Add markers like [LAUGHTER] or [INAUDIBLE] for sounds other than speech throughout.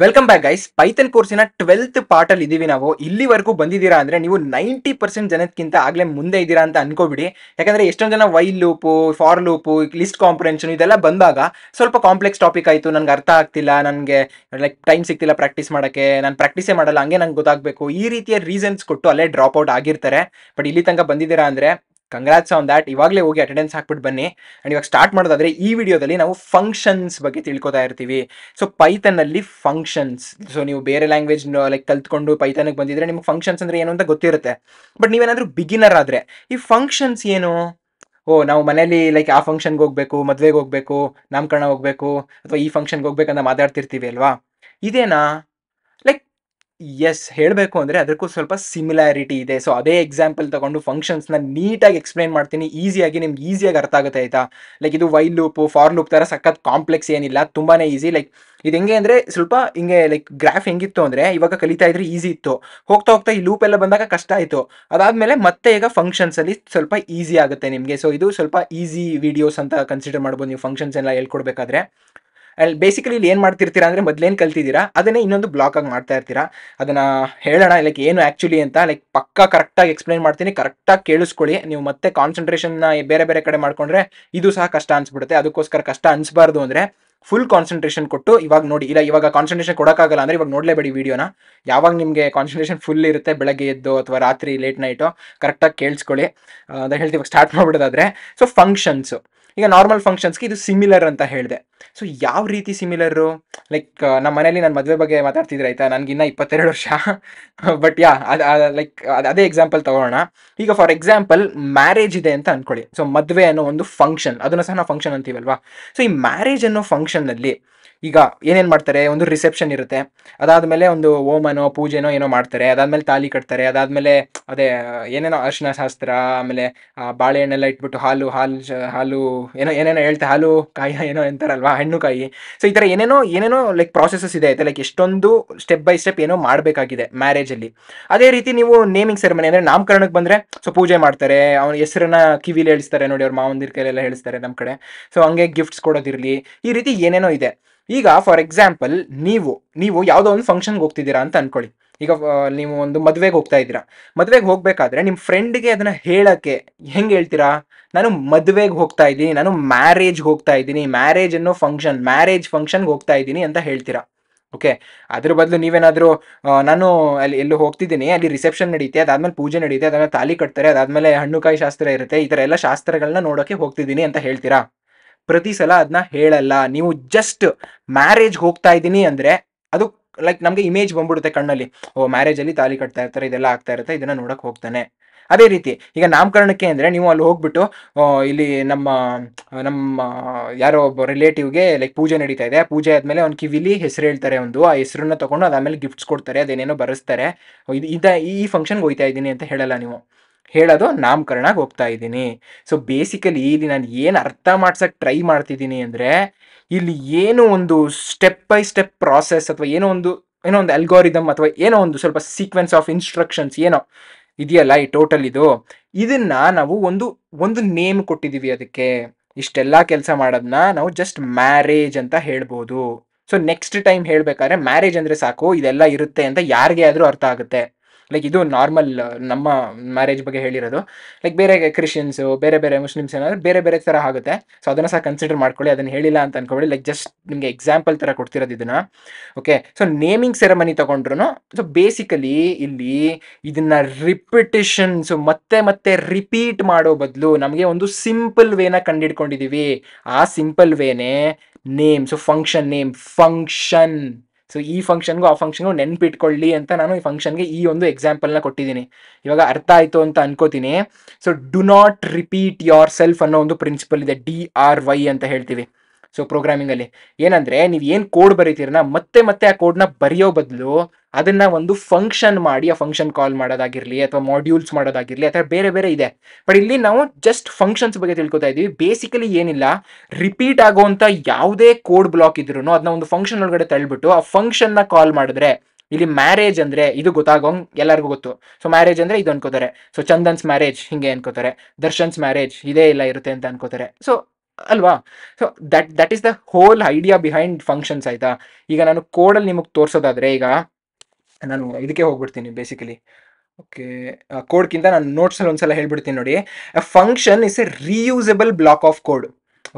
welcome back guys Python ಕೋರ್ಸಿನ twelfth ಪಾರ್ಟಲ್ಲಿ ಇದ್ದೀವಿ ನಾವು ಇಲ್ಲಿವರೆಗೂ ಬಂದಿದ್ದೀರಾ ಅಂದ್ರೆ ನೀವು ನೈಂಟಿ ಪರ್ಸೆಂಟ್ ಜನಕ್ಕಿಂತ ಆಗಲೇ ಮುಂದೆ ಇದ್ದೀರಾ ಅಂತ ಅನ್ಕೋಬಿಡಿ ಯಾಕಂದ್ರೆ ಎಷ್ಟೊಂದು ಜನ while loop for loop list comprehension ಇದೆಲ್ಲ ಬಂದಾಗ ಸ್ವಲ್ಪ ಕಾಂಪ್ಲೆಕ್ಸ್ ಟಾಪಿಕ್ ಆಯಿತು ನನ್ಗೆ ಅರ್ಥ ಆಗ್ತಿಲ್ಲ ನನಗೆ ಲೈಕ್ ಟೈಮ್ ಸಿಗ್ತಿಲ್ಲ ಪ್ರಾಕ್ಟೀಸ್ ಮಾಡೋಕ್ಕೆ ನಾನು ಪ್ರಾಕ್ಟೀಸೇ ಮಾಡಲ್ಲ ಹಂಗೆ ನಂಗೆ ಗೊತ್ತಾಗಬೇಕು ಈ ರೀತಿಯ ರೀಸನ್ಸ್ ಕೊಟ್ಟು ಅಲ್ಲೇ ಡ್ರಾಪ್ ಔಟ್ ಆಗಿರ್ತಾರೆ ಬಟ್ ಇಲ್ಲಿ ತನಕ ಬಂದಿದ್ದೀರಾ ಅಂದ್ರೆ ಕಂಗ್ರಾಟ್ಸ್ ಆನ್ ದ್ಯಾಟ್ ಇವಾಗಲೇ ಹೋಗಿ ಅಟೆಂಡೆನ್ಸ್ ಹಾಕ್ಬಿಟ್ಟು ಬನ್ನಿ ಆ್ಯಂಡ್ ಇವಾಗ ಸ್ಟಾರ್ಟ್ ಮಾಡೋದಾದರೆ ಈ ವಿಡಿಯೋದಲ್ಲಿ ನಾವು ಫಂಕ್ಷನ್ಸ್ ಬಗ್ಗೆ ತಿಳ್ಕೊತಾ ಇರ್ತೀವಿ ಸೊ ಪೈತನಲ್ಲಿ ಫಂಕ್ಷನ್ಸ್ ಸೊ ನೀವು ಬೇರೆ ಲ್ಯಾಂಗ್ವೇಜ್ ಲೈಕ್ ಕಲ್ತ್ಕೊಂಡು ಪೈತನಿಗೆ ಬಂದಿದ್ರೆ ನಿಮ್ಗೆ ಫಂಕ್ಷನ್ಸ್ ಅಂದರೆ ಏನು ಅಂತ ಗೊತ್ತಿರುತ್ತೆ ಬಟ್ ನೀವೇನಾದರೂ ಬಿಗಿನರ್ ಆದರೆ ಈ ಫಂಕ್ಷನ್ಸ್ ಏನು ಓ ನಾವು ಮನೇಲಿ ಲೈಕ್ ಆ ಫಂಕ್ಷನ್ಗೆ ಹೋಗಬೇಕು ಮದುವೆಗೆ ಹೋಗಬೇಕು ನಾಮಕರಣ ಹೋಗಬೇಕು ಅಥವಾ ಈ ಫಂಕ್ಷನ್ಗೆ ಹೋಗ್ಬೇಕಂತ ಮಾತಾಡ್ತಿರ್ತೀವಿ ಅಲ್ವಾ ಇದೇನಾ ಎಸ್ ಹೇಳಬೇಕು ಅಂದರೆ ಅದಕ್ಕೂ ಸ್ವಲ್ಪ ಸಿಮಿಲಾರಿಟಿ ಇದೆ ಸೊ ಅದೇ ಎಕ್ಸಾಂಪಲ್ ತಗೊಂಡು ಫಂಕ್ಷನ್ಸ್ನ ನೀಟಾಗಿ ಎಕ್ಸ್ಪ್ಲೈನ್ ಮಾಡ್ತೀನಿ ಈಸಿಯಾಗಿ ನಿಮ್ಗೆ ಈಸಿಯಾಗಿ ಅರ್ಥ ಆಗುತ್ತೆ ಆಯಿತಾ ಲೈಕ್ ಇದು ವೈ ಲೂಪು ಫಾರ್ ಲೂಪ್ ಥರ ಸಖತ್ ಕಾಂಪ್ಲೆಕ್ಸ್ ಏನಿಲ್ಲ ತುಂಬಾ ಈಸಿ ಲೈಕ್ ಇದು ಹೆಂಗೆ ಅಂದರೆ ಸ್ವಲ್ಪ ಹಿಂಗೆ ಲೈಕ್ ಗ್ರಾಫ್ ಹೆಂಗಿತ್ತು ಅಂದರೆ ಇವಾಗ ಕಲಿತಾ ಇದ್ರೆ ಈಸಿ ಇತ್ತು ಹೋಗ್ತಾ ಹೋಗ್ತಾ ಈ ಲೂಪ್ ಎಲ್ಲ ಬಂದಾಗ ಕಷ್ಟ ಆಯಿತು ಅದಾದಮೇಲೆ ಮತ್ತೆ ಈಗ ಫಂಕ್ಷನ್ಸಲ್ಲಿ ಸ್ವಲ್ಪ ಈಸಿ ಆಗುತ್ತೆ ನಿಮಗೆ ಸೊ ಇದು ಸ್ವಲ್ಪ ಈಸಿ ವಿಡಿಯೋಸ್ ಅಂತ ಕನ್ಸಿಡರ್ ಮಾಡ್ಬೋದು ನೀವು ಫಂಕ್ಷನ್ಸ್ ಎಲ್ಲ ಹೇಳ್ಕೊಡ್ಬೇಕಾದ್ರೆ ಅಲ್ಲಿ ಬೇಸಿಕಲಿ ಇಲ್ಲಿ ಏನು ಮಾಡ್ತಿರ್ತೀರಾ ಅಂದರೆ ಮೊದಲೇನು ಕಲ್ತಿದ್ದೀರಾ ಅದನ್ನೇ ಇನ್ನೊಂದು ಬ್ಲಾಕ್ ಆಗಿ ಮಾಡ್ತಾ ಇರ್ತೀರಾ ಅದನ್ನು ಹೇಳೋಣ ಲೈಕ್ ಏನು ಆ್ಯಕ್ಚುಲಿ ಅಂತ ಲೈಕ್ ಪಕ್ಕ ಕರೆಕ್ಟಾಗಿ ಎಕ್ಸ್ಪ್ಲೈನ್ ಮಾಡ್ತೀನಿ ಕರೆಕ್ಟಾಗಿ ಕೇಳಿಸ್ಕೊಳ್ಳಿ ನೀವು ಮತ್ತೆ ಕಾನ್ಸಂಟ್ರೇಷನ್ನ ಬೇರೆ ಬೇರೆ ಕಡೆ ಮಾಡ್ಕೊಂಡ್ರೆ ಇದು ಸಹ ಕಷ್ಟ ಅನಿಸ್ಬಿಡುತ್ತೆ ಅದಕ್ಕೋಸ್ಕರ ಕಷ್ಟ ಅನ್ಸ್ಬಾರ್ದು ಅಂದರೆ ಫುಲ್ ಕಾನ್ಸಂಟ್ರೇಷನ್ ಕೊಟ್ಟು ಇವಾಗ ನೋಡಿ ಇಲ್ಲ ಇವಾಗ ಕಾನ್ಸಂಟ್ರೇಷನ್ ಕೊಡೋಕ್ಕಾಗಲ್ಲ ಅಂದರೆ ಇವಾಗ ನೋಡಲೇಬೇಡಿ ವೀಡಿಯೋನ ಯಾವಾಗ ನಿಮಗೆ ಕಾನ್ಸಂಟ್ರೇಷನ್ ಫುಲ್ ಇರುತ್ತೆ ಬೆಳಗ್ಗೆ ಎದ್ದು ಅಥವಾ ರಾತ್ರಿ ಲೇಟ್ ನೈಟು ಕರೆಕ್ಟಾಗಿ ಕೇಳಿಸ್ಕೊಳ್ಳಿ ಅಂತ ಹೇಳ್ತಿವಾಗ ಸ್ಟಾರ್ಟ್ ಮಾಡಿಬಿಡೋದಾದ್ರೆ ಸೊ ಫಂಕ್ಷನ್ಸು ಈಗ ನಾರ್ಮಲ್ ಫಂಕ್ಷನ್ಸ್ಗೆ ಇದು ಸಿಮಿಲರ್ ಅಂತ ಹೇಳಿದೆ ಸೊ ಯಾವ ರೀತಿ ಸಿಮಿಲರು ಲೈಕ್ ನಮ್ಮ ಮನೇಲಿ ನಾನು ಮದುವೆ ಬಗ್ಗೆ ಮಾತಾಡ್ತಿದ್ರೆ ಆಯ್ತಾ ನನಗಿನ್ನ ಇಪ್ಪತ್ತೆರಡು ವರ್ಷ ಬಟ್ ಯಾ ಲೈಕ್ ಅದೇ ಎಕ್ಸಾಂಪಲ್ ತಗೋಣ ಈಗ ಫಾರ್ ಎಕ್ಸಾಂಪಲ್ ಮ್ಯಾರೇಜ್ ಇದೆ ಅಂತ ಅನ್ಕೊಳ್ಳಿ ಸೊ ಮದುವೆ ಅನ್ನೋ ಒಂದು ಫಂಕ್ಷನ್ ಅದನ್ನು ಸಹ ನಾವು ಫಂಕ್ಷನ್ ಅಂತೀವಲ್ವಾ ಸೊ ಈ ಮ್ಯಾರೇಜ್ ಅನ್ನೋ ಫಂಕ್ಷನ್ನಲ್ಲಿ ಈಗ ಏನೇನು ಮಾಡ್ತಾರೆ ಒಂದು ರಿಸೆಪ್ಷನ್ ಇರುತ್ತೆ ಅದಾದಮೇಲೆ ಒಂದು ಓಮನೋ ಪೂಜೆನೋ ಏನೋ ಮಾಡ್ತಾರೆ ಅದಾದಮೇಲೆ ತಾಲಿ ಕಟ್ತಾರೆ ಅದಾದಮೇಲೆ ಅದೇ ಏನೇನೋ ಅರಿಶಿನ ಶಾಸ್ತ್ರ ಆಮೇಲೆ ಬಾಳೆಹಣ್ಣೆಲ್ಲ ಇಟ್ಬಿಟ್ಟು ಹಾಲು ಹಾಲು ಹಾಲು ಏನೋ ಏನೇನೋ ಹೇಳ್ತಾ ಹಾಲು ಕಾಯಿ [LAUGHS] ಏನೋ ಅಂತಾರಲ್ವಾ ಹಣ್ಣು ಕಾಯಿ ಸೊ ಈ ಥರ ಏನೇನೋ ಏನೇನೋ ಲೈಕ್ ಪ್ರಾಸೆಸಸ್ ಇದೆ ಲೈಕ್ ಎಷ್ಟೊಂದು ಸ್ಟೆಪ್ ಬೈ ಸ್ಟೆಪ್ ಏನೋ ಮಾಡಬೇಕಾಗಿದೆ ಮ್ಯಾರೇಜಲ್ಲಿ ಅದೇ ರೀತಿ ನೀವು ನೇಮಿಂಗ್ ಸೆರೆಮನಿ ಅಂದರೆ ನಾಮಕರಣಕ್ಕೆ ಬಂದರೆ ಸೊ ಪೂಜೆ ಮಾಡ್ತಾರೆ ಅವ್ನ ಹೆಸರನ್ನ ಕಿವಿಲಿ ಹೇಳಿಸ್ತಾರೆ ನೋಡಿ ಅವ್ರ ಮಾವಂದಿರ ಕೈಲೆಲ್ಲ ಹೇಳಿಸ್ತಾರೆ ನಮ್ಮ ಕಡೆ ಸೊ ಹಂಗೆ ಗಿಫ್ಟ್ಸ್ ಕೊಡೋದಿರಲಿ ಈ ರೀತಿ ಏನೇನೋ ಇದೆ ಈಗ ಫಾರ್ ಎಕ್ಸಾಂಪಲ್ ನೀವು ನೀವು ಯಾವುದೋ ಒಂದು ಫಂಕ್ಷನ್ಗೆ ಹೋಗ್ತಿದ್ದೀರಾ ಅಂತ ಅನ್ಕೊಳ್ಳಿ ಈಗ ನೀವು ಒಂದು ಮದುವೆಗೆ ಹೋಗ್ತಾ ಇದ್ದೀರಾ ಮದುವೆಗೆ ಹೋಗ್ಬೇಕಾದ್ರೆ ನಿಮ್ಮ ಫ್ರೆಂಡ್ಗೆ ಅದನ್ನ ಹೇಳಕ್ಕೆ ಹೆಂಗೆ ಹೇಳ್ತೀರಾ ನಾನು ಮದುವೆಗೆ ಹೋಗ್ತಾ ಇದ್ದೀನಿ ನಾನು ಮ್ಯಾರೇಜ್ಗೆ ಹೋಗ್ತಾ ಇದ್ದೀನಿ ಮ್ಯಾರೇಜ್ ಅನ್ನೋ ಫಂಕ್ಷನ್ ಮ್ಯಾರೇಜ್ ಫಂಕ್ಷನ್ಗೆ ಹೋಗ್ತಾ ಇದ್ದೀನಿ ಅಂತ ಹೇಳ್ತೀರಾ ಓಕೆ ಅದ್ರ ಬದಲು ನೀವೇನಾದರೂ ನಾನು ಅಲ್ಲಿ ಎಲ್ಲೂ ಹೋಗ್ತಿದ್ದೀನಿ ಅಲ್ಲಿ ರಿಸೆಪ್ಷನ್ ನಡೀತೆ ಅದಾದ್ಮೇಲೆ ಪೂಜೆ ನಡೀತೆ ಅದಾದ್ಮೇಲೆ ತಾಲಿ ಕಟ್ತಾರೆ ಅದಾದ್ಮೇಲೆ ಹಣ್ಣುಕಾಯಿ ಶಾಸ್ತ್ರ ಇರುತ್ತೆ ಈ ಥರ ಎಲ್ಲ ಶಾಸ್ತ್ರಗಳನ್ನ ನೋಡೋಕೆ ಹೋಗ್ತಿದ್ದೀನಿ ಅಂತ ಹೇಳ್ತೀರಾ ಪ್ರತಿ ಸಲ ಅದನ್ನ ಹೇಳಲ್ಲ ನೀವು ಜಸ್ಟ್ ಮ್ಯಾರೇಜ್ ಹೋಗ್ತಾ ಇದ್ದೀನಿ ಅಂದ್ರೆ ಅದು ಲೈಕ್ ನಮಗೆ ಇಮೇಜ್ ಬಂದ್ಬಿಡುತ್ತೆ ಕಣ್ಣಲ್ಲಿ ಓ ಮ್ಯಾರೇಜಲ್ಲಿ ತಾಲಿ ಕಟ್ತಾ ಇರ್ತಾರೆ ಇದೆಲ್ಲ ಆಗ್ತಾ ಇರುತ್ತೆ ಇದನ್ನ ನೋಡಕ್ ಹೋಗ್ತಾನೆ ಅದೇ ರೀತಿ ಈಗ ನಾಮಕರಣಕ್ಕೆ ಅಂದರೆ ನೀವು ಅಲ್ಲಿ ಹೋಗ್ಬಿಟ್ಟು ಇಲ್ಲಿ ನಮ್ಮ ನಮ್ಮ ಯಾರೋ ಒಬ್ಬ ರಿಲೇಟಿವ್ಗೆ ಲೈಕ್ ಪೂಜೆ ನಡೀತಾ ಇದೆ ಪೂಜೆ ಆದಮೇಲೆ ಅವ್ನು ಕಿವಿಲಿ ಹೆಸರು ಹೇಳ್ತಾರೆ ಒಂದು ಆ ಹೆಸರನ್ನ ತೊಗೊಂಡು ಅದಾದಮೇಲೆ ಗಿಫ್ಟ್ಸ್ ಕೊಡ್ತಾರೆ ಅದೇನೇನೋ ಬರೆಸ್ತಾರೆ ಇದು ಇದ ಈ ಫಂಕ್ಷನ್ಗೆ ಹೋಗ್ತಾ ಇದ್ದೀನಿ ಅಂತ ಹೇಳಲ್ಲ ನೀವು ಹೇಳೋದು ನಾಮಕರಣಕ್ಕೆ ಹೋಗ್ತಾ ಇದ್ದೀನಿ ಸೊ ಬೇಸಿಕಲಿ ಇಲ್ಲಿ ನಾನು ಏನು ಅರ್ಥ ಮಾಡ್ಸಕ್ಕೆ ಟ್ರೈ ಮಾಡ್ತಿದ್ದೀನಿ ಅಂದರೆ ಇಲ್ಲಿ ಏನೋ ಒಂದು ಸ್ಟೆಪ್ ಬೈ ಸ್ಟೆಪ್ ಪ್ರಾಸೆಸ್ ಅಥವಾ ಏನೋ ಒಂದು ಏನೋ ಒಂದು ಅಲ್ಗೋರಿದಮ್ ಅಥವಾ ಏನೋ ಒಂದು ಸ್ವಲ್ಪ ಸೀಕ್ವೆನ್ಸ್ ಆಫ್ ಇನ್ಸ್ಟ್ರಕ್ಷನ್ಸ್ ಏನೋ ಇದೆಯಲ್ಲ ಈ ಟೋಟಲ್ ಇದು ಇದನ್ನ ನಾವು ಒಂದು ಒಂದು ನೇಮ್ ಕೊಟ್ಟಿದ್ದೀವಿ ಅದಕ್ಕೆ ಇಷ್ಟೆಲ್ಲ ಕೆಲಸ ಮಾಡೋದನ್ನ ನಾವು ಜಸ್ಟ್ ಮ್ಯಾರೇಜ್ ಅಂತ ಹೇಳ್ಬೋದು ಸೊ ನೆಕ್ಸ್ಟ್ ಟೈಮ್ ಹೇಳಬೇಕಾದ್ರೆ ಮ್ಯಾರೇಜ್ ಅಂದರೆ ಸಾಕು ಇದೆಲ್ಲ ಇರುತ್ತೆ ಅಂತ ಯಾರಿಗೇ ಆದರೂ ಅರ್ಥ ಆಗುತ್ತೆ ಲೈಕ್ ಇದು ನಾರ್ಮಲ್ ನಮ್ಮ ಮ್ಯಾರೇಜ್ ಬಗ್ಗೆ ಹೇಳಿರೋದು ಲೈಕ್ ಬೇರೆ ಕ್ರಿಶ್ಚಿಯನ್ಸು ಬೇರೆ ಬೇರೆ ಮುಸ್ಲಿಮ್ಸ್ ಏನಾದರೂ ಬೇರೆ ಬೇರೆ ಥರ ಆಗುತ್ತೆ ಸೊ ಅದನ್ನು ಸಹ ಕನ್ಸಿಡರ್ ಮಾಡ್ಕೊಳ್ಳಿ ಅದನ್ನು ಹೇಳಿಲ್ಲ ಅಂತ ಅನ್ಕೊಳ್ಳಿ ಲೈಕ್ ಜಸ್ಟ್ ನಿಮಗೆ ಎಕ್ಸಾಂಪಲ್ ಥರ ಕೊಡ್ತಿರೋದು ಇದನ್ನ ಓಕೆ ಸೊ ನೇಮಿಂಗ್ ಸೆರೆಮನಿ ತಗೊಂಡ್ರು ಸೊ ಬೇಸಿಕಲಿ ಇಲ್ಲಿ ಇದನ್ನ ರಿಪಿಟೇಷನ್ ಮತ್ತೆ ಮತ್ತೆ ರಿಪೀಟ್ ಮಾಡೋ ಬದಲು ನಮಗೆ ಒಂದು ಸಿಂಪಲ್ ವೇನ ಹಿಡ್ಕೊಂಡಿದೀವಿ ಆ ಸಿಂಪಲ್ ವೇನೇ name so function name function so ಈ ಫಂಕ್ಷನ್ಗೂ ಆ ಫಂಕ್ಷನ್ಗೂ ನೆನ್ಪಿಟ್ಕೊಳ್ಳಿ ಅಂತ ನಾನು ಈ ಫಂಕ್ಷನ್ಗೆ ಈ ಒಂದು ಎಕ್ಸಾಂಪಲ್ನ ಕೊಟ್ಟಿದ್ದೀನಿ ಇವಾಗ ಅರ್ಥ ಆಯಿತು ಅಂತ ಅನ್ಕೋತೀನಿ so do not repeat yourself ಅನ್ನೋ ಒಂದು ಪ್ರಿನ್ಸಿಪಲ್ ಇದೆ ಡಿ ಆರ್ ವೈ ಅಂತ ಹೇಳ್ತೀವಿ ಸೊ ಪ್ರೋಗ್ರಾಮಿಂಗ್ ಅಲ್ಲಿ ಏನಂದ್ರೆ ನೀವ್ ಏನ್ ಕೋಡ್ ಬರೀತೀರನ ಮತ್ತೆ ಮತ್ತೆ ಆ ಕೋಡ್ನ ಬರೆಯೋ ಬದಲು ಅದನ್ನ ಒಂದು ಫಂಕ್ಷನ್ ಮಾಡಿ ಆ ಫಂಕ್ಷನ್ ಕಾಲ್ ಮಾಡೋದಾಗಿರ್ಲಿ ಅಥವಾ ಮಾಡ್ಯೂಲ್ಸ್ ಮಾಡೋದಾಗಿರ್ಲಿ ಅಥವಾ ಬೇರೆ ಬೇರೆ ಇದೆ ಬಟ್ ಇಲ್ಲಿ ನಾವು ಜಸ್ಟ್ ಫಂಕ್ಷನ್ಸ್ ಬಗ್ಗೆ ತಿಳ್ಕೊತಾ ಇದೀವಿ ಬೇಸಿಕಲಿ ಏನಿಲ್ಲ ರಿಪೀಟ್ ಆಗುವಂತ ಯಾವುದೇ ಕೋಡ್ ಬ್ಲಾಕ್ ಇದ್ರು ಅದನ್ನ ಒಂದು ಫಂಕ್ಷನ್ ಒಳಗಡೆ ತಳ್ಬಿಟ್ಟು ಆ ಫಂಕ್ಷನ್ ನ ಕಾಲ್ ಮಾಡಿದ್ರೆ ಇಲ್ಲಿ ಮ್ಯಾರೇಜ್ ಅಂದ್ರೆ ಇದು ಗೊತ್ತಾಗೋಂಗ್ ಎಲ್ಲರಿಗೂ ಗೊತ್ತು ಸೊ ಮ್ಯಾರೇಜ್ ಅಂದ್ರೆ ಇದು ಅನ್ಕೋತಾರೆ ಸೊ ಚಂದನ್ಸ್ ಮ್ಯಾರೇಜ್ ಹಿಂಗೆ ಅನ್ಕೋತಾರೆ ದರ್ಶನ್ಸ್ ಮ್ಯಾರೇಜ್ ಇದೇ ಇಲ್ಲ ಇರುತ್ತೆ ಅಂತ ಅನ್ಕೋತಾರೆ ಸೊ ಅಲ್ವಾ so that that is the whole idea behind functions ಆಯ್ತಾ ಈಗ ನಾನು ಕೋಡಲ್ಲಿ ನಿಮಗೆ ತೋರಿಸೋದಾದ್ರೆ ಈಗ ನಾನು ಇದಕ್ಕೆ ಹೋಗ್ಬಿಡ್ತೀನಿ ಬೇಸಿಕಲಿ ಓಕೆ ಕೋಡ್ಗಿಂತ ನಾನು ನೋಟ್ಸಲ್ಲಿ ಒಂದ್ಸಲ ಹೇಳ್ಬಿಡ್ತೀನಿ ನೋಡಿ function is a reusable block of code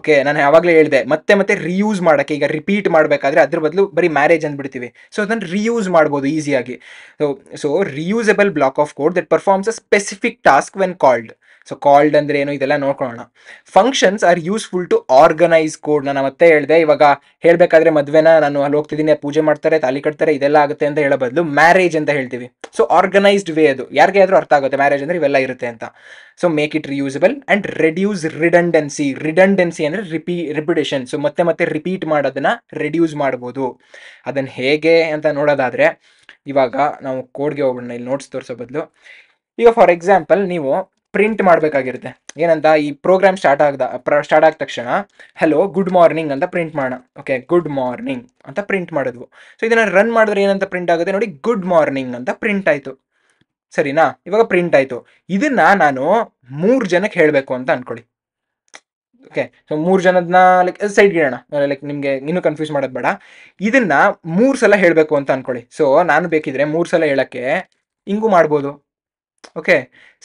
okay ನಾನು ಯಾವಾಗಲೇ ಹೇಳಿದೆ ಮತ್ತೆ ಮತ್ತೆ ರಿಯೂಸ್ ಮಾಡೋಕ್ಕೆ ಈಗ ರಿಪೀಟ್ ಮಾಡಬೇಕಾದ್ರೆ ಅದ್ರ ಬದಲು ಬರೀ ಮ್ಯಾರೇಜ್ ಅಂದ್ಬಿಡ್ತೀವಿ ಸೊ ಅದನ್ನು ರಿಯೂಸ್ ಮಾಡ್ಬೋದು ಈಸಿಯಾಗಿ so so reusable block of code that performs a specific task when called so called ಅಂದ್ರೆ ಏನು ಇದೆಲ್ಲ ನೋಡ್ಕೊಳ್ಳೋಣ functions are useful to organise code ನಾನು ಮತ್ತೆ ಹೇಳಿದೆ ಇವಾಗ ಹೇಳಬೇಕಾದ್ರೆ ಮದುವೆನ ನಾನು ಅಲ್ಲಿ ಹೋಗ್ತಿದ್ದೀನಿ ಪೂಜೆ ಮಾಡ್ತಾರೆ ತಾಲಿ ಕಟ್ತಾರೆ ಇದೆಲ್ಲ ಆಗುತ್ತೆ ಅಂತ ಹೇಳೋ ಬದಲು ಮ್ಯಾರೇಜ್ ಅಂತ ಹೇಳ್ತೀವಿ ಸೊ ಆರ್ಗನೈಸ್ಡ್ ವೇ ಅದು ಯಾರಿಗೆ ಆದರೂ ಅರ್ಥ ಆಗುತ್ತೆ ಮ್ಯಾರೇಜ್ ಅಂದ್ರೆ ಇವೆಲ್ಲ ಇರುತ್ತೆ ಅಂತ so make it reusable and reduce redundancy redundancy ಅಂದ್ರೆ ರಿಪಿ ರಿಪಿಟೇಷನ್ ಸೊ ಮತ್ತೆ ಮತ್ತೆ ರಿಪೀಟ್ ಮಾಡೋದನ್ನ ರೆಡ್ಯೂಸ್ ಮಾಡ್ಬೋದು ಅದನ್ನ ಹೇಗೆ ಅಂತ ನೋಡೋದಾದ್ರೆ ಇವಾಗ ನಾವು ಕೋಡ್ಗೆ ಹೋಗೋಣ ಇಲ್ಲಿ ನೋಟ್ಸ್ ತೋರಿಸೋ ಬದಲು ಈಗ ಫಾರ್ ಎಕ್ಸಾಂಪಲ್ ನೀವು ಪ್ರಿಂಟ್ ಮಾಡಬೇಕಾಗಿರುತ್ತೆ ಏನಂತ ಈ ಪ್ರೋಗ್ರಾಮ್ ಸ್ಟಾರ್ಟ್ ಆಗದ ಸ್ಟಾರ್ಟ್ ಆದ ತಕ್ಷಣ ಹಲೋ ಗುಡ್ ಮಾರ್ನಿಂಗ್ ಅಂತ ಪ್ರಿಂಟ್ ಮಾಡೋಣ ಓಕೆ ಗುಡ್ ಮಾರ್ನಿಂಗ್ ಅಂತ ಪ್ರಿಂಟ್ ಮಾಡಿದ್ವು ಸೊ ಇದನ್ನ ರನ್ ಮಾಡಿದ್ರೆ ಏನಂತ ಪ್ರಿಂಟ್ ಆಗುತ್ತೆ ನೋಡಿ ಗುಡ್ ಮಾರ್ನಿಂಗ್ ಅಂತ ಪ್ರಿಂಟ್ ಆಯಿತು ಸರಿನಾ ಇವಾಗ ಪ್ರಿಂಟ್ ಆಯಿತು ಇದನ್ನ ನಾನು ಮೂರು ಜನಕ್ಕೆ ಹೇಳಬೇಕು ಅಂತ ಅನ್ಕೊಳ್ಳಿ ಓಕೆ ಸೊ ಮೂರು ಜನದನ್ನ ಲೈಕ್ ಸೈಡ್ಗೆ ಗಿಡೋಣ ಲೈಕ್ ನಿಮಗೆ ಇನ್ನೂ ಕನ್ಫ್ಯೂಸ್ ಮಾಡೋದು ಬೇಡ ಇದನ್ನ ಮೂರು ಸಲ ಹೇಳಬೇಕು ಅಂತ ಅನ್ಕೊಳ್ಳಿ ಸೊ ನಾನು ಬೇಕಿದ್ರೆ ಮೂರು ಸಲ ಹೇಳಕ್ಕೆ ಹಿಂಗೂ ಮಾಡ್ಬೋದು ಓಕೆ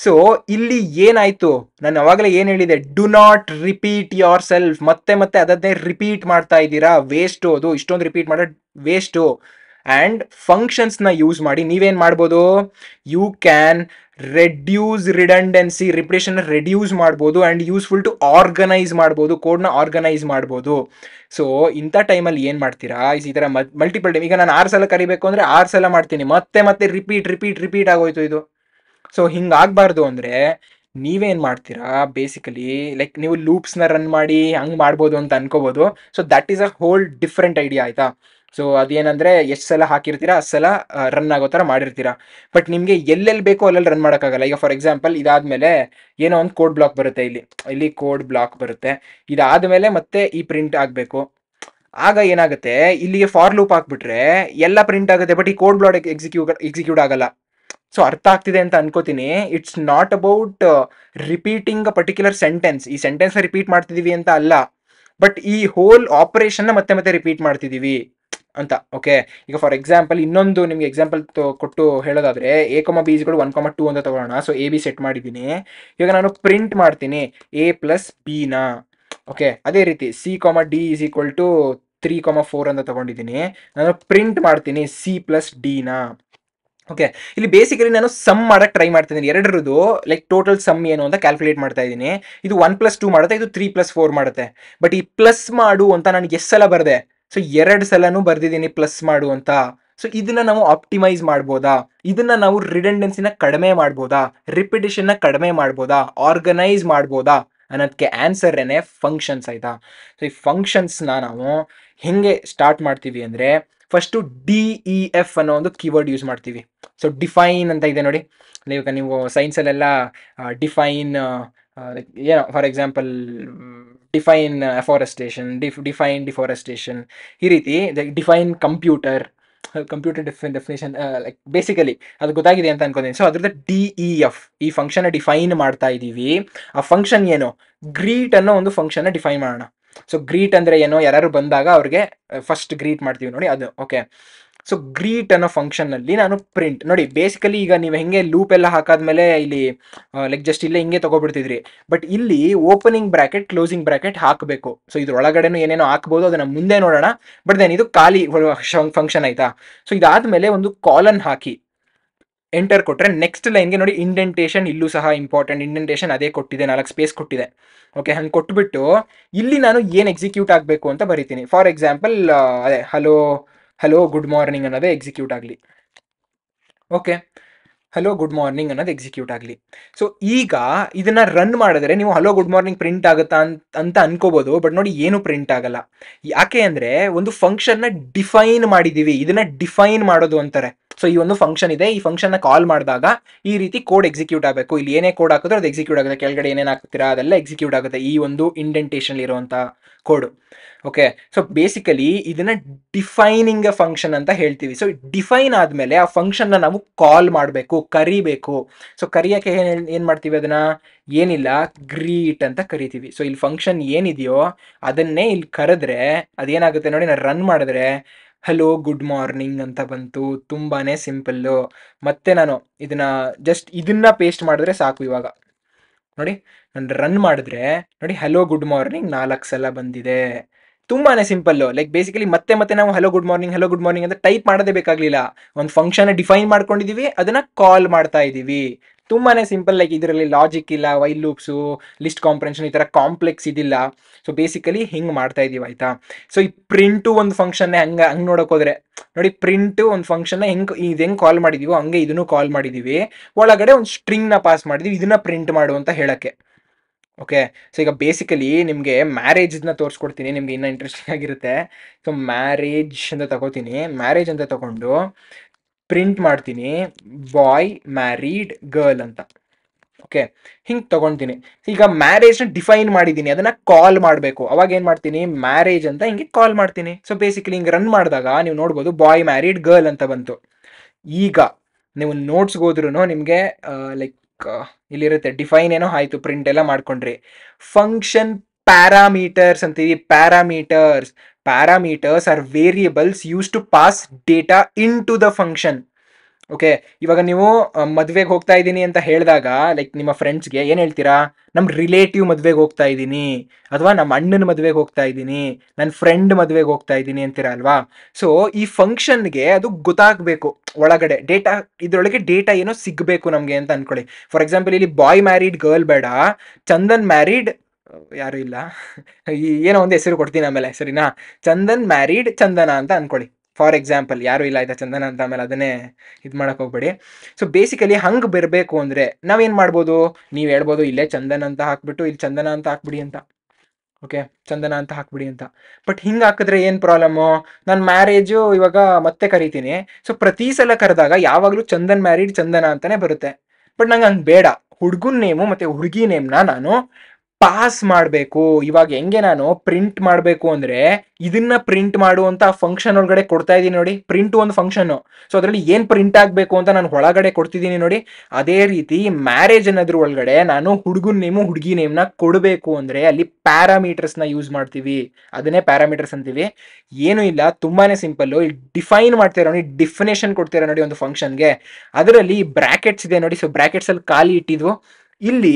ಸೊ ಇಲ್ಲಿ ಏನಾಯ್ತು ನಾನು ಅವಾಗಲೇ ಏನು ಹೇಳಿದೆ do not repeat yourself ಮತ್ತೆ ಮತ್ತೆ ಅದನ್ನೇ ರಿಪೀಟ್ ಮಾಡ್ತಾ ಇದ್ದೀರಾ ವೇಸ್ಟು ಅದು ಇಷ್ಟೊಂದು ರಿಪೀಟ್ ಮಾಡೋ ವೇಸ್ಟು ಆ್ಯಂಡ್ ಫಂಕ್ಷನ್ಸ್ನ ಯೂಸ್ ಮಾಡಿ ನೀವೇನು ಮಾಡ್ಬೋದು ಯು ಕ್ಯಾನ್ ರೆಡ್ಯೂಸ್ ರಿಡಂಡೆನ್ಸಿ ರಿಪ್ರೇಷನ್ನ ರೆಡ್ಯೂಸ್ ಮಾಡ್ಬೋದು ಆ್ಯಂಡ್ ಯೂಸ್ಫುಲ್ ಟು ಆರ್ಗನೈಸ್ ಮಾಡ್ಬೋದು ಕೋಡ್ನ ಆರ್ಗನೈಸ್ ಮಾಡ್ಬೋದು ಸೊ ಇಂಥ ಟೈಮಲ್ಲಿ ಏನು ಮಾಡ್ತೀರಾ ಈ ಥರ ಮಲ್ಟಿಪಲ್ ಟೈಮ್ ಈಗ ನಾನು ಆರು ಸಲ ಕರಿಬೇಕು ಅಂದರೆ ಆರು ಸಲ ಮಾಡ್ತೀನಿ ಮತ್ತೆ ಮತ್ತೆ ರಿಪೀಟ್ ರಿಪೀಟ್ ರಿಪೀಟ್ ಆಗೋಯ್ತು ಇದು ಸೊ ಹಿಂಗಾಗಬಾರ್ದು ಅಂದ್ರೆ ನೀವೇನು ಮಾಡ್ತೀರಾ ಬೇಸಿಕಲಿ ಲೈಕ್ ನೀವು ಲೂಪ್ಸ್ ನ ರನ್ ಮಾಡಿ ಹಂಗ್ ಮಾಡ್ಬೋದು ಅಂತ ಅನ್ಕೋಬಹುದು so that is a whole different idea ಆಯಿತಾ ಸೊ ಅದೇನಂದ್ರೆ ಎಷ್ಟು ಸಲ ಹಾಕಿರ್ತೀರಾ ಅಷ್ಟು ಸಲ ರನ್ ಆಗೋ ಥರ ಮಾಡಿರ್ತೀರಾ ಬಟ್ ನಿಮಗೆ ಎಲ್ಲೆಲ್ಲಿ ಬೇಕೋ ಅಲ್ಲೆಲ್ಲಿ ರನ್ ಮಾಡೋಕ್ಕಾಗಲ್ಲ ಈಗ ಫಾರ್ ಎಕ್ಸಾಂಪಲ್ ಇದಾದ್ಮೇಲೆ ಏನೋ ಒಂದು ಕೋಡ್ ಬ್ಲಾಕ್ ಬರುತ್ತೆ ಇಲ್ಲಿ ಇಲ್ಲಿ ಕೋಡ್ ಬ್ಲಾಕ್ ಬರುತ್ತೆ ಇದಾದ್ಮೇಲೆ ಮತ್ತೆ ಈ ಪ್ರಿಂಟ್ ಆಗಬೇಕು ಆಗ ಏನಾಗುತ್ತೆ ಇಲ್ಲಿಗೆ ಫಾರ್ ಲೂಪ್ ಹಾಕ್ಬಿಟ್ರೆ ಎಲ್ಲ ಪ್ರಿಂಟ್ ಆಗುತ್ತೆ ಬಟ್ ಈ ಕೋಡ್ ಬ್ಲಾಕ್ ಎಕ್ಸಿಕ್ಯೂ ಎಕ್ಸಿಕ್ಯೂಟ್ ಆಗಲ್ಲ ಸೊ ಅರ್ಥ ಆಗ್ತಿದೆ ಅಂತ ಅನ್ಕೋತೀನಿ it's not about repeating a particular sentence ಈ ಸೆಂಟೆನ್ಸ್ನ ರಿಪೀಟ್ ಮಾಡ್ತಿದ್ದೀವಿ ಅಂತ ಅಲ್ಲ ಬಟ್ ಈ ಹೋಲ್ ಆಪರೇಷನ್ನ ಮತ್ತೆ ಮತ್ತೆ ರಿಪೀಟ್ ಮಾಡ್ತಿದ್ದೀವಿ ಅಂತ ಓಕೆ ಈಗ ಫಾರ್ ಎಕ್ಸಾಂಪಲ್ ಇನ್ನೊಂದು ನಿಮಗೆ ಎಕ್ಸಾಂಪಲ್ ಕೊಟ್ಟು ಹೇಳೋದಾದ್ರೆ ಎ ಕೊಮ ಗಳು ಒನ್ ಕೊಮ ಟು ಅಂತ ತಗೋಣ ಸೊ ಎ ಬಿ ಸೆಟ್ ಮಾಡಿದ್ದೀನಿ ಈಗ ನಾನು ಪ್ರಿಂಟ್ ಮಾಡ್ತೀನಿ ಎ ಪ್ಲಸ್ ಬಿನ ಓಕೆ ಅದೇ ರೀತಿ C comma D is equal to three comma four ಅಂತ ತಗೊಂಡಿದ್ದೀನಿ ನಾನು ಪ್ರಿಂಟ್ ಮಾಡ್ತೀನಿ ಸಿ ಪ್ಲಸ್ ಡಿನ ಓಕೆ ಇಲ್ಲಿ ಬೇಸಿಕಲಿ ನಾನು ಸಮ್ ಮಾಡಕ್ಕೆ ಟ್ರೈ ಮಾಡ್ತಾ ಇದ್ದೀನಿ ಎರಡರದ್ದು ಲೈಕ್ ಟೋಟಲ್ ಸಮ್ ಏನು ಅಂತ ಕ್ಯಾಲ್ಕುಲೇಟ್ ಮಾಡ್ತಾ ಇದ್ದೀನಿ ಇದು ಒನ್ ಪ್ಲಸ್ ಟೂ ಮಾಡುತ್ತೆ ಇದು ತ್ರೀ ಪ್ಲಸ್ ಫೋರ್ ಮಾಡುತ್ತೆ ಬಟ್ ಈ ಪ್ಲಸ್ ಮಾಡು ಅಂತ ನನಗೆ ಎಷ್ಟು ಸಲ ಬರದೆ ಸೊ ಎರಡು ಸಲನೂ ಬರೆದಿದ್ದೀನಿ ಪ್ಲಸ್ ಮಾಡು ಅಂತ ಸೊ ಇದನ್ನ ನಾವು ಆಪ್ಟಿಮೈಸ್ ಮಾಡ್ಬೋದಾ ಇದನ್ನ ನಾವು ರಿಡೆಂಡೆನ್ಸಿನ ಕಡಿಮೆ ಮಾಡ್ಬೋದಾ ರಿಪಿಟೇಷನ್ನ ಕಡಿಮೆ ಮಾಡ್ಬೋದಾ ಆರ್ಗನೈಸ್ ಮಾಡ್ಬೋದಾ ಅನ್ನೋದಕ್ಕೆ ಆನ್ಸರ್ ಏನೇ ಫಂಕ್ಷನ್ಸ್ ಆಯ್ತಾ ಸೊ ಈ ಫಂಕ್ಷನ್ಸ್ನ ನಾವು ಹೆಂಗೆ ಸ್ಟಾರ್ಟ್ ಮಾಡ್ತೀವಿ ಅಂದರೆ ಫಸ್ಟು ಡಿ ಇ ಎಫ್ ಅನ್ನೋ ಒಂದು ಕೀವರ್ಡ್ ಯೂಸ್ ಮಾಡ್ತೀವಿ ಸೊ ಡಿಫೈನ್ ಅಂತ ಇದೆ ನೋಡಿ ಇವಾಗ ನೀವು ಸೈನ್ಸಲ್ಲೆಲ್ಲ ಡಿಫೈನ್ ಲೈಕ್ ಏನೋ ಫಾರ್ ಎಕ್ಸಾಂಪಲ್ ಡಿಫೈನ್ ಅಫಾರೆಸ್ಟೇಷನ್ ಡಿಫ್ ಡಿಫೈನ್ ಡಿಫಾರೆಸ್ಟೇಷನ್ ಈ ರೀತಿ define computer computer define definition like basically ಅದು ಗೊತ್ತಾಗಿದೆ ಅಂತ ಅನ್ಕೊಂಡಿದ್ದೀನಿ ಸೊ ಅದ್ರದ್ದು ಡಿ ಇ e ಎಫ್ ಈ ಫಂಕ್ಷನ್ ಡಿಫೈನ್ ಮಾಡ್ತಾ ಇದ್ದೀವಿ ಆ ಫಂಕ್ಷನ್ ಏನು ಗ್ರೀಟ್ ಅನ್ನೋ ಒಂದು ಫಂಕ್ಷನ್ ಡಿಫೈನ್ ಮಾಡೋಣ ಸೊ ಗ್ರೀಟ್ ಅಂದ್ರೆ ಏನೋ ಯಾರು ಬಂದಾಗ ಅವ್ರಿಗೆ ಫಸ್ಟ್ ಗ್ರೀಟ್ ಮಾಡ್ತೀವಿ ನೋಡಿ ಅದು ಓಕೆ ಸೊ ಗ್ರೀಟ್ ಅನ್ನೋ ಫಂಕ್ಷನ್ ಅಲ್ಲಿ ನಾನು ಪ್ರಿಂಟ್ ನೋಡಿ ಬೇಸಿಕಲಿ ಈಗ ನೀವು ಹೆಂಗೆ ಲೂಪ್ ಎಲ್ಲ ಹಾಕಾದ್ಮೇಲೆ ಇಲ್ಲಿ ಲೈಕ್ ಜಸ್ಟ್ ಇಲ್ಲೇ ಹಿಂಗೆ ತಗೊಬಿಡ್ತಿದ್ರಿ ಬಟ್ ಇಲ್ಲಿ ಓಪನಿಂಗ್ ಬ್ರಾಕೆಟ್ ಕ್ಲೋಸಿಂಗ್ ಬ್ರಾಕೆಟ್ ಹಾಕಬೇಕು ಸೊ ಇದ್ರ ಒಳಗಡೆ ಏನೇನೋ ಹಾಕ್ಬೋದು ಅದನ್ನ ಮುಂದೆ ನೋಡೋಣ ಬಟ್ ದೆನ್ ಇದು ಖಾಲಿ ಫಂಕ್ಷನ್ ಆಯ್ತಾ ಸೊ ಇದಾದ್ಮೇಲೆ ಒಂದು ಕಾಲನ್ ಹಾಕಿ ಎಂಟರ್ ಕೊಟ್ಟರೆ ನೆಕ್ಸ್ಟ್ ಲೈನ್ಗೆ ನೋಡಿ ಇಂಡೆಂಟೇಷನ್ ಇಲ್ಲೂ ಸಹ ಇಂಪಾರ್ಟೆಂಟ್ ಇಂಡೆಂಟೇಷನ್ ಅದೇ ಕೊಟ್ಟಿದೆ ನಾಲ್ಕು ಸ್ಪೇಸ್ ಕೊಟ್ಟಿದೆ ಓಕೆ ಹಂಗೆ ಕೊಟ್ಬಿಟ್ಟು ಇಲ್ಲಿ ನಾನು ಏನು ಎಕ್ಸಿಕ್ಯೂಟ್ ಆಗಬೇಕು ಅಂತ ಬರಿತೀನಿ ಫಾರ್ ಎಕ್ಸಾಂಪಲ್ ಅದೇ ಹಲೋ ಹಲೋ ಗುಡ್ ಮಾರ್ನಿಂಗ್ ಅನ್ನೋದೇ ಎಕ್ಸಿಕ್ಯೂಟ್ ಆಗಲಿ ಓಕೆ ಹಲೋ ಗುಡ್ ಮಾರ್ನಿಂಗ್ ಅನ್ನೋದು ಎಕ್ಸಿಕ್ಯೂಟ್ ಆಗಲಿ ಸೊ ಈಗ ಇದನ್ನು ರನ್ ಮಾಡಿದ್ರೆ ನೀವು ಹಲೋ ಗುಡ್ ಮಾರ್ನಿಂಗ್ ಪ್ರಿಂಟ್ ಆಗುತ್ತಾ ಅಂತ ಅಂತ ಅನ್ಕೋಬೋದು ಬಟ್ ನೋಡಿ ಏನು ಪ್ರಿಂಟ್ ಆಗಲ್ಲ ಯಾಕೆ ಅಂದರೆ ಒಂದು ಫಂಕ್ಷನ್ನ ಡಿಫೈನ್ ಮಾಡಿದ್ದೀವಿ ಇದನ್ನು ಡಿಫೈನ್ ಮಾಡೋದು ಅಂತಾರೆ ಸೊ ಈ ಒಂದು ಫಂಕ್ಷನ್ ಇದೆ ಈ ಫಂಕ್ಷನ್ ನ ಕಾಲ್ ಮಾಡಿದಾಗ ಈ ರೀತಿ ಕೋಡ್ ಎಕ್ಸಿಕ್ಯೂಟ್ ಆಗಬೇಕು ಇಲ್ಲಿ ಏನೇ ಕೋಡ್ ಹಾಕಿದ್ರೆ ಅದು ಎಕ್ಸಿಕ್ಯೂಟ್ ಆಗುತ್ತೆ ಕೆಳಗಡೆ ಏನೇನು ಹಾಕ್ತೀರಾ ಅದೆಲ್ಲ ಎಕ್ಸಿಕ್ಯೂಟ್ ಆಗುತ್ತೆ ಈ ಒಂದು ಇಂಡೆಂಟೇಷನ್ ಇರುವಂತ ಕೋಡ್ ಓಕೆ ಸೊ ಬೇಸಿಕಲಿ ಇದನ್ನ ಡಿಫೈನಿಂಗ್ ಎ ಫಂಕ್ಷನ್ ಅಂತ ಹೇಳ್ತೀವಿ ಸೊ ಡಿಫೈನ್ ಆದ್ಮೇಲೆ ಆ ಫಂಕ್ಷನ್ ನಾವು ಕಾಲ್ ಮಾಡಬೇಕು ಕರಿಬೇಕು ಸೊ ಕರಿಯಕ್ಕೆ ಏನು ಮಾಡ್ತೀವಿ ಅದನ್ನ ಏನಿಲ್ಲ ಗ್ರೀಟ್ ಅಂತ ಕರಿತೀವಿ ಸೊ ಇಲ್ಲಿ ಫಂಕ್ಷನ್ ಏನಿದೆಯೋ ಅದನ್ನೇ ಇಲ್ಲಿ ಕರೆದ್ರೆ ಅದೇನಾಗುತ್ತೆ ನೋಡಿ ನಾನು ರನ್ ಮಾಡಿದ್ರೆ ಹಲೋ ಗುಡ್ ಮಾರ್ನಿಂಗ್ ಅಂತ ಬಂತು ತುಂಬಾ ಸಿಂಪಲ್ಲು ಮತ್ತೆ ನಾನು ಇದನ್ನ ಜಸ್ಟ್ ಇದನ್ನ ಪೇಸ್ಟ್ ಮಾಡಿದ್ರೆ ಸಾಕು ಇವಾಗ ನೋಡಿ ನಾನು ರನ್ ಮಾಡಿದ್ರೆ ನೋಡಿ ಹಲೋ ಗುಡ್ ಮಾರ್ನಿಂಗ್ ನಾಲ್ಕು ಸಲ ಬಂದಿದೆ ತುಂಬಾ ಸಿಂಪಲ್ಲು ಲೈಕ್ ಬೇಸಿಕಲಿ ಮತ್ತೆ ಮತ್ತೆ ನಾವು hello good morning hello good morning ಅಂತ ಟೈಪ್ ಮಾಡೋದೇ ಬೇಕಾಗಲಿಲ್ಲ ಒಂದು ಫಂಕ್ಷನ್ ಡಿಫೈನ್ ಮಾಡ್ಕೊಂಡಿದೀವಿ ಅದನ್ನ ಕಾಲ್ ಮಾಡ್ತಾ ಇದೀವಿ ತುಂಬಾನೇ ಸಿಂಪಲ್ ಲೈಕ್ ಇದರಲ್ಲಿ ಲಾಜಿಕ್ ಇಲ್ಲ ವೈಲ್ ಲೂಪ್ಸು ಲಿಸ್ಟ್ ಕಾಂಪ್ರೆನ್ಷನ್ ಈ ಥರ ಕಾಂಪ್ಲೆಕ್ಸ್ ಇದಿಲ್ಲ ಸೊ ಬೇಸಿಕಲಿ ಹಿಂಗೆ ಮಾಡ್ತಾ ಇದೀವಿ ಆಯ್ತಾ ಸೊ ಈ ಪ್ರಿಂಟು ಒಂದು ಫಂಕ್ಷನ್ನೇ ಹಂಗೆ ಹಂಗೆ ನೋಡೋಕೆ ನೋಡಿ ಪ್ರಿಂಟು ಒಂದು ಫಂಕ್ಷನ್ನ ಹೆಂಗೆ ಇದು ಹೆಂಗೆ ಕಾಲ್ ಮಾಡಿದೀವೋ ಹಂಗೆ ಇದನ್ನು ಕಾಲ್ ಮಾಡಿದ್ದೀವಿ ಒಳಗಡೆ ಒಂದು ಸ್ಟ್ರಿಂಗ್ನ ಪಾಸ್ ಮಾಡಿದ್ವಿ ಇದನ್ನ ಪ್ರಿಂಟ್ ಮಾಡು ಅಂತ ಹೇಳೋಕ್ಕೆ ಓಕೆ ಸೊ ಈಗ ಬೇಸಿಕಲಿ ನಿಮಗೆ ಮ್ಯಾರೇಜ್ನ ತೋರಿಸ್ಕೊಡ್ತೀನಿ ನಿಮ್ಗೆ ಇನ್ನೂ ಇಂಟ್ರೆಸ್ಟಿಂಗ್ ಆಗಿರುತ್ತೆ ಸೊ ಮ್ಯಾರೇಜ್ ಅಂತ ತಗೋತೀನಿ ಮ್ಯಾರೇಜ್ ಅಂತ ತಗೊಂಡು ಪ್ರಿಂಟ್ ಮಾಡ್ತೀನಿ ಬಾಯ್ ಮ್ಯಾರೀಡ್ ಗರ್ಲ್ ಅಂತ ಓಕೆ ಹಿಂಗೆ ತಗೊಂತೀನಿ ಈಗ ಮ್ಯಾರೇಜ್ನ ಡಿಫೈನ್ ಮಾಡಿದ್ದೀನಿ ಅದನ್ನ ಕಾಲ್ ಮಾಡಬೇಕು ಅವಾಗ ಏನು ಮಾಡ್ತೀನಿ ಮ್ಯಾರೇಜ್ ಅಂತ ಹಿಂಗೆ ಕಾಲ್ ಮಾಡ್ತೀನಿ ಸೊ ಬೇಸಿಕಲಿ ಹಿಂಗೆ ರನ್ ಮಾಡಿದಾಗ ನೀವು ನೋಡ್ಬೋದು ಬಾಯ್ ಮ್ಯಾರೀಡ್ ಗರ್ಲ್ ಅಂತ ಬಂತು ಈಗ ನೀವು ನೋಟ್ಸ್ಗೆ ಹೋದ್ರೂ ನಿಮಗೆ ಲೈಕ್ ಇಲ್ಲಿರುತ್ತೆ ಡಿಫೈನ್ ಏನೋ ಆಯ್ತು ಪ್ರಿಂಟ್ ಎಲ್ಲ ಮಾಡ್ಕೊಂಡ್ರಿ ಫಂಕ್ಷನ್ ಪ್ಯಾರಾಮೀಟರ್ಸ್ ಅಂತೀವಿ parameters parameters are variables to pass pass data to the function okay ಇವಾಗ ನೀವು ಮದುವೆಗೆ ಹೋಗ್ತಾ ಇದ್ದೀನಿ ಅಂತ ಹೇಳಿದಾಗ ಲೈಕ್ ನಿಮ್ಮ ಫ್ರೆಂಡ್ಸ್ಗೆ ಏನು ಹೇಳ್ತೀರಾ ನಮ್ಮ ರಿಲೇಟಿವ್ ಮದುವೆಗೆ ಹೋಗ್ತಾ ಇದ್ದೀನಿ ಅಥವಾ ನಮ್ಮ ಅಣ್ಣನ ಮದುವೆಗೆ ಹೋಗ್ತಾ ಇದ್ದೀನಿ ನನ್ನ ಫ್ರೆಂಡ್ ಮದುವೆಗೆ ಹೋಗ್ತಾ ಇದ್ದೀನಿ ಅಂತೀರಾ ಅಲ್ವಾ ಸೊ ಈ ಫಂಕ್ಷನ್ಗೆ ಅದು ಗೊತ್ತಾಗಬೇಕು ಒಳಗಡೆ ಡೇಟಾ ಇದರೊಳಗೆ ಡೇಟಾ ಏನೋ ಸಿಗಬೇಕು ನಮಗೆ ಅಂತ ಅನ್ಕೊಳ್ಳಿ ಫಾರ್ ಎಕ್ಸಾಂಪಲ್ ಇಲ್ಲಿ ಬಾಯ್ ಮ್ಯಾರಿಡ್ ಗರ್ಲ್ ಬೇಡ ಚಂದನ್ ಮ್ಯಾರಿಡ್ ಯಾರು ಇಲ್ಲ ಈ ಏನೋ ಒಂದು ಹೆಸರು ಕೊಡ್ತೀನಿ ಆಮೇಲೆ ಸರಿನಾ ಚಂದನ್ ಮ್ಯಾರಿಡ್ ಚಂದನ ಅಂತ ಅನ್ಕೊಳ್ಳಿ ಫಾರ್ ಎಕ್ಸಾಂಪಲ್ ಯಾರು ಇಲ್ಲ ಆಯ್ತಾ ಚಂದನ ಅಂತ ಆಮೇಲೆ ಅದನ್ನೇ ಇದು ಮಾಡಕ್ಕೆ ಹೋಗ್ಬೇಡಿ ಸೊ ಬೇಸಿಕಲಿ ಹಂಗೆ ಬರಬೇಕು ಅಂದರೆ ನಾವೇನು ಮಾಡ್ಬೋದು ನೀವು ಹೇಳ್ಬೋದು ಇಲ್ಲೇ ಚಂದನ ಅಂತ ಹಾಕ್ಬಿಟ್ಟು ಇಲ್ಲಿ ಚಂದನ ಅಂತ ಹಾಕ್ಬಿಡಿ ಅಂತ ಓಕೆ ಚಂದನ ಅಂತ ಹಾಕ್ಬಿಡಿ ಅಂತ ಬಟ್ ಹಿಂಗೆ ಹಾಕಿದ್ರೆ ಏನು ಪ್ರಾಬ್ಲಮ್ಮು ನಾನು ಮ್ಯಾರೇಜು ಇವಾಗ ಮತ್ತೆ ಕರಿತೀನಿ ಸೊ ಪ್ರತಿ ಸಲ ಕರೆದಾಗ ಯಾವಾಗಲೂ ಚಂದನ್ ಮ್ಯಾರೀಡ್ ಚಂದನ ಅಂತಲೇ ಬರುತ್ತೆ ಬಟ್ ನಂಗೆ ಹಂಗೆ ಬೇಡ ಹುಡುಗನ ನೇಮು ಮತ್ತು ಹುಡುಗಿ ನೇಮ್ನ ನಾನು ಪಾಸ್ ಮಾಡಬೇಕು ಇವಾಗ ಹೆಂಗೆ ನಾನು ಪ್ರಿಂಟ್ ಮಾಡಬೇಕು ಅಂದ್ರೆ ಇದನ್ನ ಪ್ರಿಂಟ್ ಮಾಡುವಂತ ಫಂಕ್ಷನ್ ಒಳಗಡೆ ಕೊಡ್ತಾ ಇದ್ದೀನಿ ನೋಡಿ ಪ್ರಿಂಟ್ ಒಂದು ಫಂಕ್ಷನ್ ಸೊ ಅದರಲ್ಲಿ ಏನ್ ಪ್ರಿಂಟ್ ಆಗಬೇಕು ಅಂತ ನಾನು ಒಳಗಡೆ ಕೊಡ್ತಿದ್ದೀನಿ ನೋಡಿ ಅದೇ ರೀತಿ ಮ್ಯಾರೇಜ್ ಅನ್ನೋದ್ರ ಒಳಗಡೆ ನಾನು ಹುಡುಗನ ನೇಮು ಹುಡುಗಿ ನ ಕೊಡಬೇಕು ಅಂದ್ರೆ ಅಲ್ಲಿ ಪ್ಯಾರಾಮೀಟರ್ಸ್ ನ ಯೂಸ್ ಮಾಡ್ತೀವಿ ಅದನ್ನೇ ಪ್ಯಾರಾಮೀಟರ್ಸ್ ಅಂತೀವಿ ಏನು ಇಲ್ಲ ತುಂಬಾನೇ ಸಿಂಪಲ್ ಡಿಫೈನ್ ಮಾಡ್ತೀರಾ ನೋಡಿ ಡಿಫಿನೇಷನ್ ಕೊಡ್ತೀರಾ ನೋಡಿ ಒಂದು ಫಂಕ್ಷನ್ಗೆ ಅದರಲ್ಲಿ ಬ್ರಾಕೆಟ್ಸ್ ಇದೆ ನೋಡಿ ಸೊ ಬ್ರಾಕೆಟ್ಸ್ ಅಲ್ಲಿ ಖಾಲಿ ಇಟ್ಟಿದ್ವು ಇಲ್ಲಿ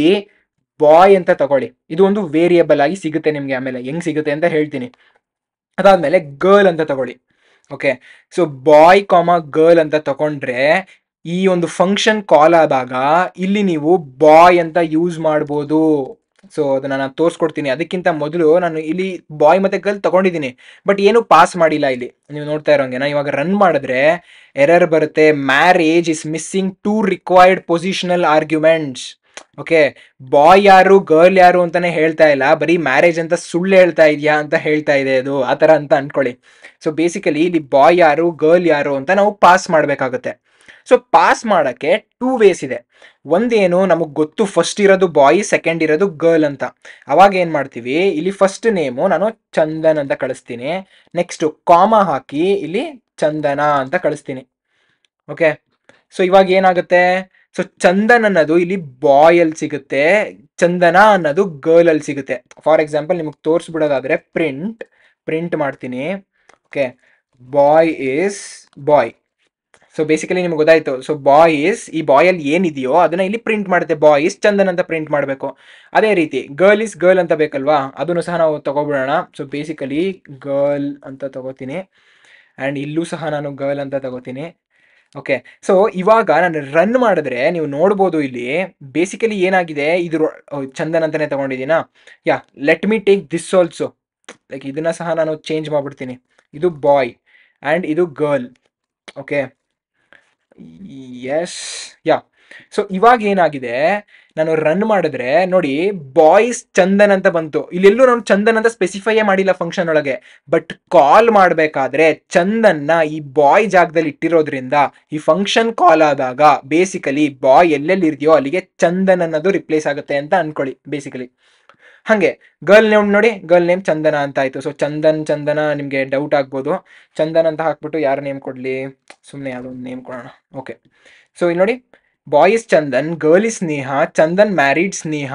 ಬಾಯ್ ಅಂತ ತಗೊಳ್ಳಿ ಇದು ಒಂದು ವೇರಿಯಬಲ್ ಆಗಿ ಸಿಗುತ್ತೆ ನಿಮಗೆ ಆಮೇಲೆ ಹೆಂಗ್ ಸಿಗುತ್ತೆ ಅಂತ ಹೇಳ್ತೀನಿ ಅದಾದ್ಮೇಲೆ ಗರ್ಲ್ ಅಂತ ತಗೊಳ್ಳಿ ಓಕೆ ಸೊ ಬಾಯ್ ಕಾಮ ಗರ್ಲ್ ಅಂತ ತಗೊಂಡ್ರೆ ಈ ಒಂದು ಫಂಕ್ಷನ್ ಕಾಲ್ ಆದಾಗ ಇಲ್ಲಿ ನೀವು ಬಾಯ್ ಅಂತ ಯೂಸ್ ಮಾಡ್ಬೋದು ಸೊ ಅದನ್ನ ನಾನು ತೋರಿಸ್ಕೊಡ್ತೀನಿ ಅದಕ್ಕಿಂತ ಮೊದಲು ನಾನು ಇಲ್ಲಿ ಬಾಯ್ ಮತ್ತೆ ಗರ್ಲ್ ತಗೊಂಡಿದ್ದೀನಿ ಬಟ್ ಏನು ಪಾಸ್ ಮಾಡಿಲ್ಲ ಇಲ್ಲಿ ನೀವು ನೋಡ್ತಾ ಇರೋಂಗೆ ನಾನು ಇವಾಗ ರನ್ ಮಾಡಿದ್ರೆ ಎರರ್ ಬರುತ್ತೆ marriage is missing two required positional arguments okay boy ಯಾರು ಗರ್ಲ್ ಯಾರು ಅಂತಾನೆ ಹೇಳ್ತಾ ಇಲ್ಲ ಬರೀ ಮ್ಯಾರೇಜ್ ಅಂತ ಸುಳ್ಳು ಹೇಳ್ತಾ ಇದ್ಯಾ ಅಂತ ಹೇಳ್ತಾ ಇದೆ ಅದು ಆ ಥರ ಅಂತ ಅನ್ಕೊಳ್ಳಿ ಸೊ ಬೇಸಿಕಲಿ ಇಲ್ಲಿ ಬಾಯ್ ಯಾರು ಗರ್ಲ್ ಯಾರು ಅಂತ ನಾವು ಪಾಸ್ ಮಾಡಬೇಕಾಗುತ್ತೆ ಸೊ ಪಾಸ್ ಮಾಡೋಕ್ಕೆ ಟೂ ವೇಸ್ ಇದೆ ಒಂದೇನು ನಮಗೆ ಗೊತ್ತು ಫಸ್ಟ್ ಇರೋದು ಬಾಯ್ ಸೆಕೆಂಡ್ ಇರೋದು ಗರ್ಲ್ ಅಂತ ಅವಾಗ ಏನು ಮಾಡ್ತೀವಿ ಇಲ್ಲಿ ಫಸ್ಟ್ ನೇಮು ನಾನು ಚಂದನ್ ಅಂತ ಕಳಿಸ್ತೀನಿ ನೆಕ್ಸ್ಟ್ ಕಾಮ ಹಾಕಿ ಇಲ್ಲಿ ಚಂದನ ಅಂತ ಕಳಿಸ್ತೀನಿ ಓಕೆ ಸೊ ಇವಾಗ ಏನಾಗುತ್ತೆ ಸೊ ಚಂದನ್ ಅನ್ನೋದು ಇಲ್ಲಿ ಬಾಯ್ ಅಲ್ಲಿ ಸಿಗುತ್ತೆ ಚಂದನ ಅನ್ನೋದು ಗರ್ಲ್ ಅಲ್ಲಿ ಸಿಗುತ್ತೆ ಫಾರ್ ಎಕ್ಸಾಂಪಲ್ ನಿಮಗೆ ತೋರಿಸ್ಬಿಡೋದಾದ್ರೆ ಪ್ರಿಂಟ್ ಪ್ರಿಂಟ್ ಮಾಡ್ತೀನಿ okay boy is boy so basically ನಿಮ್ಗೆ ಗೊತ್ತಾಯ್ತು ಸೊ ಬಾಯ್ ಇಸ್ ಈ ಬಾಯ್ ಅಲ್ಲಿ ಏನಿದೆಯೋ ಅದನ್ನ ಇಲ್ಲಿ ಪ್ರಿಂಟ್ ಮಾಡುತ್ತೆ ಬಾಯ್ ಇಸ್ ಚಂದನ್ ಅಂತ ಪ್ರಿಂಟ್ ಮಾಡಬೇಕು ಅದೇ ರೀತಿ ಗರ್ಲ್ ಇಸ್ ಗರ್ಲ್ ಅಂತ ಬೇಕಲ್ವಾ ಅದನ್ನು ಸಹ ನಾವು ತಗೋಬಿಡೋಣ ಸೊ ಬೇಸಿಕಲಿ ಗರ್ಲ್ ಅಂತ ತಗೋತೀನಿ ಆ್ಯಂಡ್ ಇಲ್ಲೂ ಸಹ ನಾನು ಗರ್ಲ್ ಅಂತ ತಗೋತೀನಿ ಓಕೆ ಸೊ ಇವಾಗ ನಾನು ರನ್ ಮಾಡಿದ್ರೆ ನೀವು ನೋಡ್ಬೋದು ಇಲ್ಲಿ ಬೇಸಿಕಲಿ ಏನಾಗಿದೆ ಇದು ಚಂದನ್ ಅಂತಾನೆ ತಗೊಂಡಿದ್ದೀನಾ yeah let me take this also like ಇದನ್ನ ಸಹ ನಾನು ಚೇಂಜ್ ಮಾಡ್ಬಿಡ್ತೀನಿ ಇದು ಬಾಯ್ ಆ್ಯಂಡ್ ಇದು girl okay yes yeah so ಇವಾಗ ಏನಾಗಿದೆ ನಾನು ರನ್ ಮಾಡಿದ್ರೆ ನೋಡಿ ಬಾಯ್ಸ್ ಚಂದನ್ ಅಂತ ಬಂತು ಇಲ್ಲೆಲ್ಲೂ ನಾನು ಚಂದನ್ ಅಂತ ಸ್ಪೆಸಿಫೈ ಮಾಡಿಲ್ಲ ಫಂಕ್ಷನ್ ಒಳಗೆ ಬಟ್ ಕಾಲ್ ಮಾಡಬೇಕಾದ್ರೆ ಚಂದನ್ನ ಈ ಬಾಯ್ ಜಾಗದಲ್ಲಿ ಇಟ್ಟಿರೋದ್ರಿಂದ ಈ ಫಂಕ್ಷನ್ ಕಾಲ್ ಆದಾಗ ಬೇಸಿಕಲಿ ಬಾಯ್ ಎಲ್ಲೆಲ್ಲಿ ಇದೆಯೋ ಅಲ್ಲಿಗೆ ಚಂದನ್ ಅನ್ನೋದು ರಿಪ್ಲೇಸ್ ಆಗುತ್ತೆ ಅಂತ ಅನ್ಕೊಳ್ಳಿ ಬೇಸಿಕಲಿ ಹಾಗೆ ಗರ್ಲ್ ನೇಮ್ ನೋಡಿ ಗರ್ಲ್ ನೇಮ್ ಚಂದನ ಅಂತ ಆಯ್ತು ಸೊ ಚಂದನ್ ಚಂದನ ನಿಮಗೆ ಡೌಟ್ ಆಗ್ಬೋದು ಚಂದನ್ ಅಂತ ಹಾಕ್ಬಿಟ್ಟು ಯಾರು ನೇಮ್ ಕೊಡ್ಲಿ ಸುಮ್ಮನೆ ಯಾವುದೋ ಒಂದು ನೇಮ್ ಕೊಡೋಣ ಓಕೆ ಸೊ ಇಲ್ಲಿ ನೋಡಿ boy is Chandan girl is Sneha Chandan married Sneha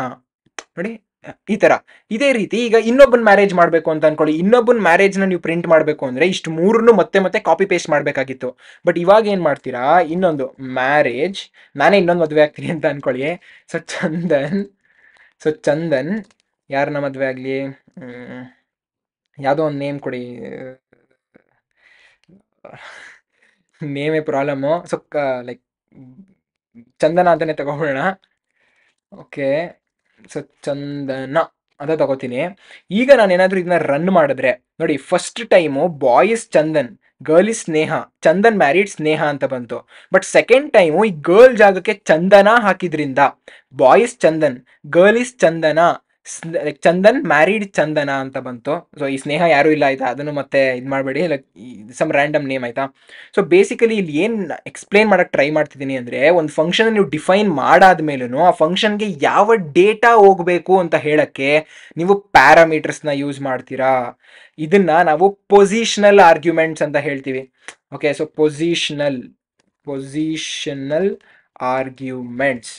ನೋಡಿ ಈ ತರ ಇದೇ ರೀತಿ ಈಗ ಇನ್ನೊಬ್ಬನ ಮ್ಯಾರೇಜ್ ಮಾಡಬೇಕು ಅಂತ ಅನ್ಕೊಳ್ಳಿ ಇನ್ನೊಬ್ಬನ ಮ್ಯಾರೇಜ್ ನ ನೀವು ಪ್ರಿಂಟ್ ಮಾಡಬೇಕು ಅಂದ್ರೆ ಇಷ್ಟು ಮೂರನ್ನು ಮತ್ತೆ ಮತ್ತೆ ಕಾಪಿ ಪೇಸ್ಟ್ ಮಾಡಬೇಕಾಗಿತ್ತು ಬಟ್ ಇವಾಗ ಏನ್ ಮಾಡ್ತೀರಾ ಇನ್ನೊಂದು ಮ್ಯಾರೇಜ್ ನಾನೇ ಇನ್ನೊಂದು ಮದುವೆ ಆಗ್ತೀನಿ ಅಂತ ಅನ್ಕೊಳ್ಳಿ ಸೊ ಚಂದನ್ ಸೊ ಚಂದನ್ ಯಾರನ್ನ ಮದುವೆ ಆಗಲಿ ಯಾವುದೋ ಒಂದು ನೇಮ್ ಕೊಡಿ ನೇಮೇ ಪ್ರಾಬ್ಲಮ್ಮು ಸೊ ಲೈಕ್ ಚಂದನ ಅಂತಾನೆ ತಗೊಳ್ಳೋಣ ಓಕೆ ಸೊ ಚಂದನ ಅಂತ ತಗೋತೀನಿ ಈಗ ನಾನು ಏನಾದರೂ ಇದನ್ನ ರನ್ ಮಾಡಿದ್ರೆ ನೋಡಿ first time boy is Chandan girl is Sneha Chandan married Sneha ಅಂತ ಬಂತು ಬಟ್ ಸೆಕೆಂಡ್ ಟೈಮು ಈ ಗರ್ಲ್ ಜಾಗಕ್ಕೆ ಚಂದನ ಹಾಕಿದ್ರಿಂದ boy is Chandan girl is Chandana like Chandan married Chandana ಅಂತ ಬಂತು ಸೊ ಈ ಸ್ನೇಹ ಯಾರು ಇಲ್ಲ ಆಯ್ತಾ ಅದನ್ನು ಮತ್ತೆ ಇದು ಮಾಡಬೇಡಿ ಲೈಕ್ ಸಮ್ ರ್ಯಾಂಡಮ್ ನೇಮ್ ಆಯ್ತಾ ಸೊ ಬೇಸಿಕಲಿ ಇಲ್ಲಿ ಏನು ಎಕ್ಸ್ಪ್ಲೇನ್ ಮಾಡಕ್ಕೆ ಟ್ರೈ ಮಾಡ್ತಿದ್ದೀನಿ ಅಂದರೆ ಒಂದು ಫಂಕ್ಷನ್ ನೀವು ಡಿಫೈನ್ ಮಾಡಾದ ಮೇಲೂ ಆ ಫಂಕ್ಷನ್ಗೆ ಯಾವ ಡೇಟಾ ಹೋಗಬೇಕು ಅಂತ ಹೇಳಕ್ಕೆ ನೀವು ಪ್ಯಾರಾಮೀಟರ್ಸ್ನ ಯೂಸ್ ಮಾಡ್ತೀರಾ ಇದನ್ನ ನಾವು ಪೊಸಿಷನಲ್ ಆರ್ಗ್ಯುಮೆಂಟ್ಸ್ ಅಂತ ಹೇಳ್ತೀವಿ okay so positional positional arguments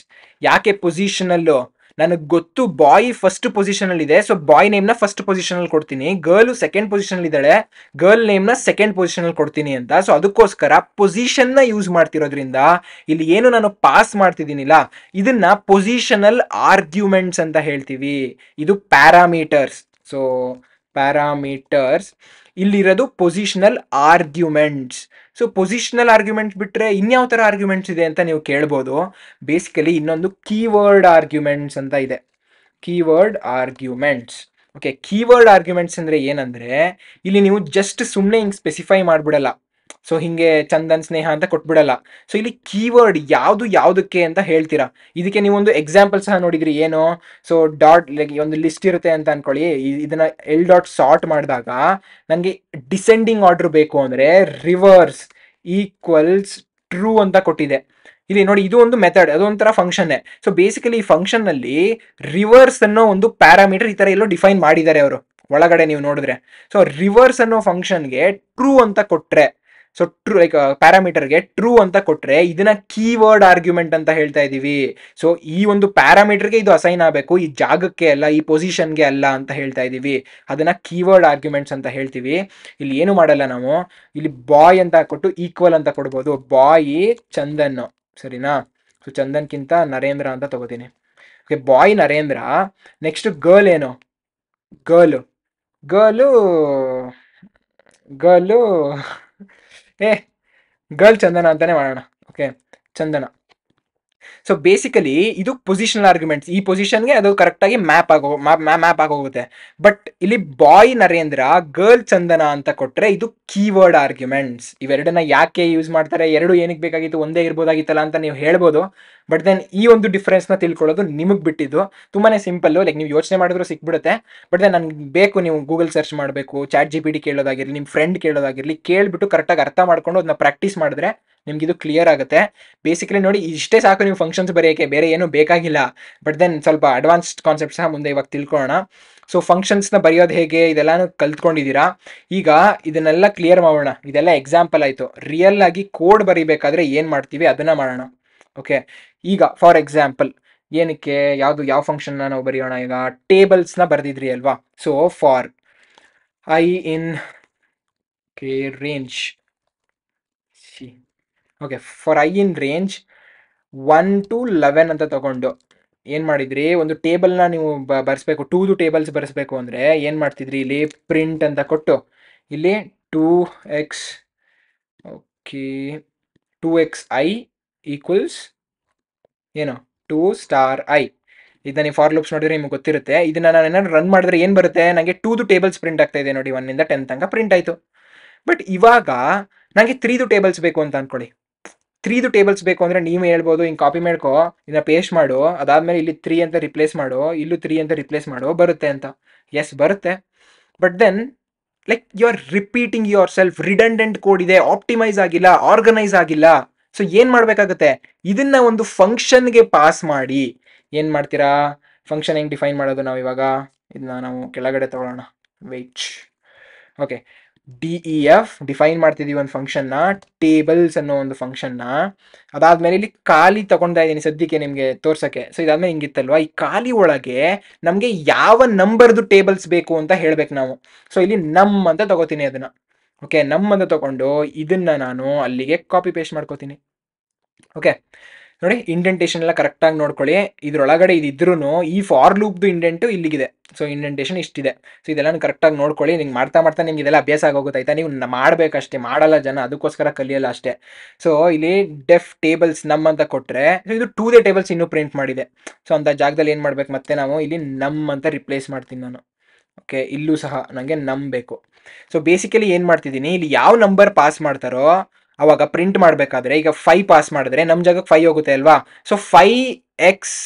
ಯಾಕೆ ಪೊಸಿಷನಲ್ಲು ನನಗೆ ಗೊತ್ತು ಬಾಯ್ ಫಸ್ಟ್ ಪೊಸಿಷನ್ ಅಲ್ಲಿ ಇದೆ ಸೊ ಬಾಯ್ ನೇಮ್ ನ ಫಸ್ಟ್ ಪೊಸಿಷನ್ ಅಲ್ಲಿ ಕೊಡ್ತೀನಿ ಗರ್ಲ್ ಸೆಕೆಂಡ್ ಪೊಸಿಷನ್ ಇದ್ದಾಳೆ ಗರ್ಲ್ ನೇಮ್ ನ ಸೆಕೆಂಡ್ ಪೊಸಿಷನ್ ಅಲ್ಲಿ ಕೊಡ್ತೀನಿ ಅಂತ ಸೊ ಅದಕ್ಕೋಸ್ಕರ ಪೊಸಿಷನ್ ನ ಯೂಸ್ ಮಾಡ್ತಿರೋದ್ರಿಂದ ಇಲ್ಲಿ ಏನು ನಾನು ಪಾಸ್ ಮಾಡ್ತಿದ್ದೀನಿಲ್ಲ ಇದನ್ನ ಪೊಸಿಷನಲ್ ಆರ್ಗ್ಯುಮೆಂಟ್ಸ್ ಅಂತ ಹೇಳ್ತೀವಿ ಇದು ಪ್ಯಾರಾಮೀಟರ್ಸ್ ಸೊ ಪ್ಯಾರಾಮೀಟರ್ಸ್ ಇಲ್ಲಿರೋದು positional arguments so positional arguments ಬಿಟ್ಟರೆ ಇನ್ಯಾವ ಥರ ಆರ್ಗ್ಯುಮೆಂಟ್ಸ್ ಇದೆ ಅಂತ ನೀವು ಕೇಳ್ಬೋದು ಬೇಸಿಕಲಿ ಇನ್ನೊಂದು ಕೀವರ್ಡ್ ಆರ್ಗ್ಯುಮೆಂಟ್ಸ್ ಅಂತ ಇದೆ keyword arguments okay keyword arguments ಅಂದರೆ ಏನಂದರೆ ಇಲ್ಲಿ ನೀವು ಜಸ್ಟ್ ಸುಮ್ಮನೆ ಹಿಂಗೆ ಸ್ಪೆಸಿಫೈ ಮಾಡಿಬಿಡಲ್ಲ ಸೊ ಹಿಂಗೆ ಚಂದನ್ ಸ್ನೇಹ ಅಂತ ಕೊಟ್ಬಿಡಲ್ಲ ಸೊ ಇಲ್ಲಿ ಕೀವರ್ಡ್ ಯಾವುದು ಯಾವುದಕ್ಕೆ ಅಂತ ಹೇಳ್ತೀರಾ ಇದಕ್ಕೆ ನೀವೊಂದು ಎಕ್ಸಾಂಪಲ್ ಸಹ ನೋಡಿದ್ರಿ ಏನು ಸೊ ಡಾಟ್ ಲೈಕ್ ಒಂದು ಲಿಸ್ಟ್ ಇರುತ್ತೆ ಅಂತ ಅನ್ಕೊಳ್ಳಿ ಇದನ್ನ ಎಲ್ ಡಾಟ್ ಸಾರ್ಟ್ ಮಾಡಿದಾಗ ನನಗೆ ಡಿಸೆಂಡಿಂಗ್ ಆರ್ಡರ್ ಬೇಕು ಅಂದರೆ ರಿವರ್ಸ್ ಈಕ್ವಲ್ಸ್ ಟ್ರೂ ಅಂತ ಕೊಟ್ಟಿದೆ ಇಲ್ಲಿ ನೋಡಿ ಇದು ಒಂದು ಮೆಥಡ್ ಅದೊಂಥರ ಫಂಕ್ಷನ್ ಸೊ ಬೇಸಿಕಲಿ ಈ ಫಂಕ್ಷನ್ ನಲ್ಲಿ ರಿವರ್ಸ್ ಅನ್ನೋ ಒಂದು ಪ್ಯಾರಾಮೀಟರ್ ಈ ತರ ಎಲ್ಲೋ ಡಿಫೈನ್ ಮಾಡಿದ್ದಾರೆ ಅವರು ಒಳಗಡೆ ನೀವು ನೋಡಿದ್ರೆ ಸೊ ರಿವರ್ಸ್ ಅನ್ನೋ ಫಂಕ್ಷನ್ಗೆ ಟ್ರೂ ಅಂತ ಕೊಟ್ರೆ ಸೊ ಟ್ರೂ ಲೈಕ್ ಪ್ಯಾರಾಮೀಟರ್ಗೆ ಟ್ರೂ ಅಂತ ಕೊಟ್ಟರೆ ಇದನ್ನ ಕೀವರ್ಡ್ ಆರ್ಗ್ಯುಮೆಂಟ್ ಅಂತ ಹೇಳ್ತಾ ಇದ್ದೀವಿ ಸೊ ಈ ಒಂದು ಪ್ಯಾರಾಮೀಟರ್ಗೆ ಇದು ಅಸೈನ್ ಆಗಬೇಕು ಈ ಜಾಗಕ್ಕೆ ಅಲ್ಲ ಈ ಪೊಸಿಷನ್ಗೆ ಅಲ್ಲ ಅಂತ ಹೇಳ್ತಾ ಇದ್ದೀವಿ ಅದನ್ನ ಕೀವರ್ಡ್ ಆರ್ಗ್ಯುಮೆಂಟ್ಸ್ ಅಂತ ಹೇಳ್ತೀವಿ ಇಲ್ಲಿ ಏನು ಮಾಡಲ್ಲ ನಾವು ಇಲ್ಲಿ ಬಾಯ್ ಅಂತ ಕೊಟ್ಟು ಈಕ್ವಲ್ ಅಂತ ಕೊಡ್ಬೋದು ಬಾಯ್ ಚಂದನ್ ಸರಿನಾ ಸೊ ಚಂದನ್ಗಿಂತ ನರೇಂದ್ರ ಅಂತ ತಗೋತೀನಿ okay boy Narendra next girl ಏನು ಗರ್ಲು ಗರ್ಲು ಗರ್ಲು ಏ ಗರ್ಲ್ ಚಂದನ ಅಂತಾನೆ ಮಾಡೋಣ ಓಕೆ ಚಂದನ ಸೊ ಬೇಸಿಕಲಿ ಇದು ಪೊಸಿಷನಲ್ ಆರ್ಗ್ಯುಮೆಂಟ್ಸ್ ಈ ಪೊಸಿಷನ್ಗೆ ಅದು ಕರೆಕ್ಟಾಗಿ ಮ್ಯಾಪ್ ಆಗೋ ಮ್ಯಾಪ್ ಆಗೋಗುತ್ತೆ ಬಟ್ ಇಲ್ಲಿ ಬಾಯ್ ನರೇಂದ್ರ ಗರ್ಲ್ ಚಂದನ ಅಂತ ಕೊಟ್ಟರೆ ಇದು ಕೀವರ್ಡ್ ಆರ್ಗ್ಯುಮೆಂಟ್ಸ್ ಇವೆರಡನ್ನ ಯಾಕೆ ಯೂಸ್ ಮಾಡ್ತಾರೆ ಎರಡು ಏನಕ್ಕೆ ಬೇಕಾಗಿತ್ತು ಒಂದೇ ಇರ್ಬೋದಾಗಿತ್ತಲ್ಲ ಅಂತ ನೀವು ಹೇಳ್ಬೋದು ಬಟ್ ದೆನ್ ಈ ಒಂದು ಡಿಫ್ರೆನ್ಸ್ನ ತಿಳ್ಕೊಳ್ಳೋದು ನಿಮಗೆ ಬಿಟ್ಟಿದ್ದು ತುಂಬಾ ಸಿಂಪಲ್ಲು ಲೈಕ್ ನೀವು ಯೋಚನೆ ಮಾಡಿದ್ರು ಸಿಕ್ಬಿಡುತ್ತೆ ಬಟ್ ದೆನ್ ನನಗೆ ಬೇಕು ನೀವು ಗೂಗಲ್ ಸರ್ಚ್ ಮಾಡಬೇಕು ಚಾಟ್ ಜಿ ಪಿ ಡಿ ಕೇಳೋದಾಗಿರಲಿ ನಿಮ್ಮ ಫ್ರೆಂಡ್ ಕೇಳೋದಾಗಿರಲಿ ಕೇಳಿಬಿಟ್ಟು ಕರೆಕ್ಟಾಗಿ ಅರ್ಥ ಮಾಡ್ಕೊಂಡು ಅದನ್ನ ಪ್ರಾಕ್ಟೀಸ್ ಮಾಡಿದ್ರೆ ನಿಮ್ಗೆ ಇದು ಕ್ಲಿಯರ್ ಆಗುತ್ತೆ ಬೇಸಿಕಲಿ ನೋಡಿ ಇಷ್ಟೇ ಸಾಕು ನೀವು ಫಂಕ್ಷನ್ಸ್ ಬರೆಯೋಕ್ಕೆ ಬೇರೆ ಏನು ಬೇಕಾಗಿಲ್ಲ ಬಟ್ ದೆನ್ ಸ್ವಲ್ಪ ಅಡ್ವಾನ್ಸ್ಡ್ ಕಾನ್ಸೆಪ್ಟ್ ಸಹ ಮುಂದೆ ಇವಾಗ ತಿಳ್ಕೊಳ್ಳೋಣ ಸೊ ಫಂಕ್ಷನ್ಸ್ನ ಬರೆಯೋದು ಹೇಗೆ ಇದೆಲ್ಲಾನು ಕಲ್ತ್ಕೊಂಡಿದ್ದೀರಾ ಈಗ ಇದನ್ನೆಲ್ಲ ಕ್ಲಿಯರ್ ಮಾಡೋಣ ಇದೆಲ್ಲ ಎಕ್ಸಾಂಪಲ್ ಆಯಿತು ರಿಯಲ್ ಆಗಿ ಕೋಡ್ ಬರೀಬೇಕಾದ್ರೆ ಏನು ಮಾಡ್ತೀವಿ ಅದನ್ನು ಮಾಡೋಣ ಓಕೆ ಈಗ ಫಾರ್ ಎಕ್ಸಾಂಪಲ್ ಏನಕ್ಕೆ ಯಾವುದು ಯಾವ ಫಂಕ್ಷನ್ನ ನಾವು ಬರೆಯೋಣ ಈಗ ಟೇಬಲ್ಸ್ನ ಬರೆದಿದ್ರಿ ಅಲ್ವಾ so for I in range okay for I in range one to eleven ಅಂತ ತಗೊಂಡು ಏನು ಮಾಡಿದ್ರಿ ಒಂದು ಟೇಬಲ್ನ ನೀವು ಬರೆಸ್ಬೇಕು ಟೂದು ಟೇಬಲ್ಸ್ ಬರೆಸ್ಬೇಕು ಅಂದರೆ ಏನು ಮಾಡ್ತಿದ್ರಿ ಇಲ್ಲಿ ಪ್ರಿಂಟ್ ಅಂತ ಕೊಟ್ಟು ಇಲ್ಲಿ two X okay two X I equals ಏನು ಟೂ ಸ್ಟಾರ್ ಐ ಇದನ್ನ ನೀವು ಫಾರ್ ಲುಕ್ಸ್ ನೋಡಿದ್ರೆ ನಿಮ್ಗೆ ಗೊತ್ತಿರುತ್ತೆ ಇದನ್ನ ನಾನು ಏನಾದ್ರು ರನ್ ಮಾಡಿದ್ರೆ ಏನು ಬರುತ್ತೆ ನನಗೆ ಟೂದು ಟೇಬಲ್ಸ್ ಪ್ರಿಂಟ್ ಆಗ್ತಾ ಇದೆ ನೋಡಿ ಒನ್ನಿಂದ ಟೆನ್ ತನಕ ಪ್ರಿಂಟ್ ಆಯಿತು ಬಟ್ ಇವಾಗ ನನಗೆ ತ್ರೀದು ಟೇಬಲ್ಸ್ ಬೇಕು ಅಂತ ಅಂದ್ಕೊಳ್ಳಿ ತ್ರೀದು ಟೇಬಲ್ಸ್ ಬೇಕು ಅಂದ್ರೆ ನೀವು ಹೇಳ್ಬೋದು ಹಿಂಗೆ ಕಾಪಿ ಮಾಡ್ಕೊ ಇದನ್ನ ಪೇಸ್ಟ್ ಮಾಡು ಅದಾದ್ಮೇಲೆ ಇಲ್ಲಿ ತ್ರೀ ಅಂತ ರಿಪ್ಲೇಸ್ ಮಾಡು ಇಲ್ಲೂ ತ್ರೀ ಅಂತ ರಿಪ್ಲೇಸ್ ಮಾಡು ಬರುತ್ತೆ ಅಂತ ಎಸ್ ಬರುತ್ತೆ but then like you are repeating yourself redundant code ಇದೆ ಆಪ್ಟಿಮೈಸ್ ಆಗಿಲ್ಲ ಆರ್ಗನೈಸ್ ಆಗಿಲ್ಲ ಸೊ ಏನು ಮಾಡಬೇಕಾಗುತ್ತೆ ಇದನ್ನ ಒಂದು ಫಂಕ್ಷನ್ಗೆ ಪಾಸ್ ಮಾಡಿ ಏನು ಮಾಡ್ತೀರಾ ಫಂಕ್ಷನ್ ಹೆಂಗೆ ಡಿಫೈನ್ ಮಾಡೋದು ನಾವು ಇವಾಗ ಇದನ್ನ ನಾವು ಕೆಳಗಡೆ ತಗೊಳ್ಳೋಣ wait okay D F define ಮಾಡ್ತಿದ್ದೀವಿ ಒಂದು ಫಂಕ್ಷನ್ನ ಟೇಬಲ್ಸ್ ಅನ್ನೋ ಒಂದು ಫಂಕ್ಷನ್ನ ಅದಾದ್ಮೇಲೆ ಇಲ್ಲಿ ಖಾಲಿ ತಗೊಂಡ ಇದ್ದೀನಿ ಸದ್ಯಕ್ಕೆ ನಿಮಗೆ ತೋರ್ಸೋಕ್ಕೆ ಸೊ ಇದಾದ್ಮೇಲೆ ಹಿಂಗಿತ್ತಲ್ವಾ ಈ ಖಾಲಿ ಒಳಗೆ ನಮಗೆ ಯಾವ ನಂಬರ್ದು ಟೇಬಲ್ಸ್ ಬೇಕು ಅಂತ ಹೇಳ್ಬೇಕು ನಾವು ಸೊ ಇಲ್ಲಿ ನಮ್ ಅಂತ ತಗೋತೀನಿ ಅದನ್ನ ಓಕೆ ನಮ್ ಅಂತ ತಗೊಂಡು ಇದನ್ನ ನಾನು ಅಲ್ಲಿಗೆ ಕಾಪಿ ಪೇಸ್ಟ್ ಮಾಡ್ಕೋತೀನಿ ಓಕೆ ನೋಡಿ ಇಂಡೆಂಟೇಷನ್ ಎಲ್ಲ ಕರೆಕ್ಟಾಗಿ ನೋಡ್ಕೊಳ್ಳಿ ಇದ್ರೊಳಗಡೆ ಇದಿದ್ರೂ ಈ ಫಾರ್ ಲೂಪ್ದು ಇಂಡೆಂಟು ಇಲ್ಲಿಗಿದೆ ಸೊ ಇಂಡೆಂಟೇಷನ್ ಇಷ್ಟಿದೆ ಸೊ ಇದೆಲ್ಲ ಕರೆಕ್ಟಾಗಿ ನೋಡ್ಕೊಳ್ಳಿ ನಿಂಗೆ ಮಾಡ್ತಾ ಮಾಡ್ತಾ ನಿಮ್ಗೆ ಇದೆಲ್ಲ ಅಭ್ಯಾಸ ಆಗೋಗುತ್ತೆ ಆಯ್ತಾ ನೀವು ಅಷ್ಟೇ ಮಾಡಲ್ಲ ಜನ ಅದಕ್ಕೋಸ್ಕರ ಕಲಿಯಲ್ಲ ಅಷ್ಟೇ ಸೊ ಇಲ್ಲಿ ಡೆಫ್ ಟೇಬಲ್ಸ್ ನಮ್ ಅಂತ ಕೊಟ್ಟರೆ ಇದು ಟೂ ದೇ ಟೇಬಲ್ಸ್ ಇನ್ನೂ ಪ್ರಿಂಟ್ ಮಾಡಿದೆ ಸೊ ಅಂತ ಜಾಗದಲ್ಲಿ ಏನು ಮಾಡ್ಬೇಕು ಮತ್ತೆ ನಾವು ಇಲ್ಲಿ ನಮ್ಮ ಅಂತ ರಿಪ್ಲೇಸ್ ಮಾಡ್ತೀನಿ ನಾನು ಓಕೆ ಇಲ್ಲೂ ಸಹ ನನಗೆ ನಂಬೇಕು ಸೊ ಬೇಸಿಕಲಿ ಏನು ಮಾಡ್ತಿದ್ದೀನಿ ಇಲ್ಲಿ ಯಾವ ನಂಬರ್ ಪಾಸ್ ಮಾಡ್ತಾರೋ ಅವಾಗ ಪ್ರಿಂಟ್ ಮಾಡಬೇಕಾದ್ರೆ ಈಗ ಫೈ ಪಾಸ್ ಮಾಡಿದ್ರೆ ನಮ್ಮ ಜಾಗಕ್ಕೆ ಫೈ ಹೋಗುತ್ತೆ ಅಲ್ವಾ so five X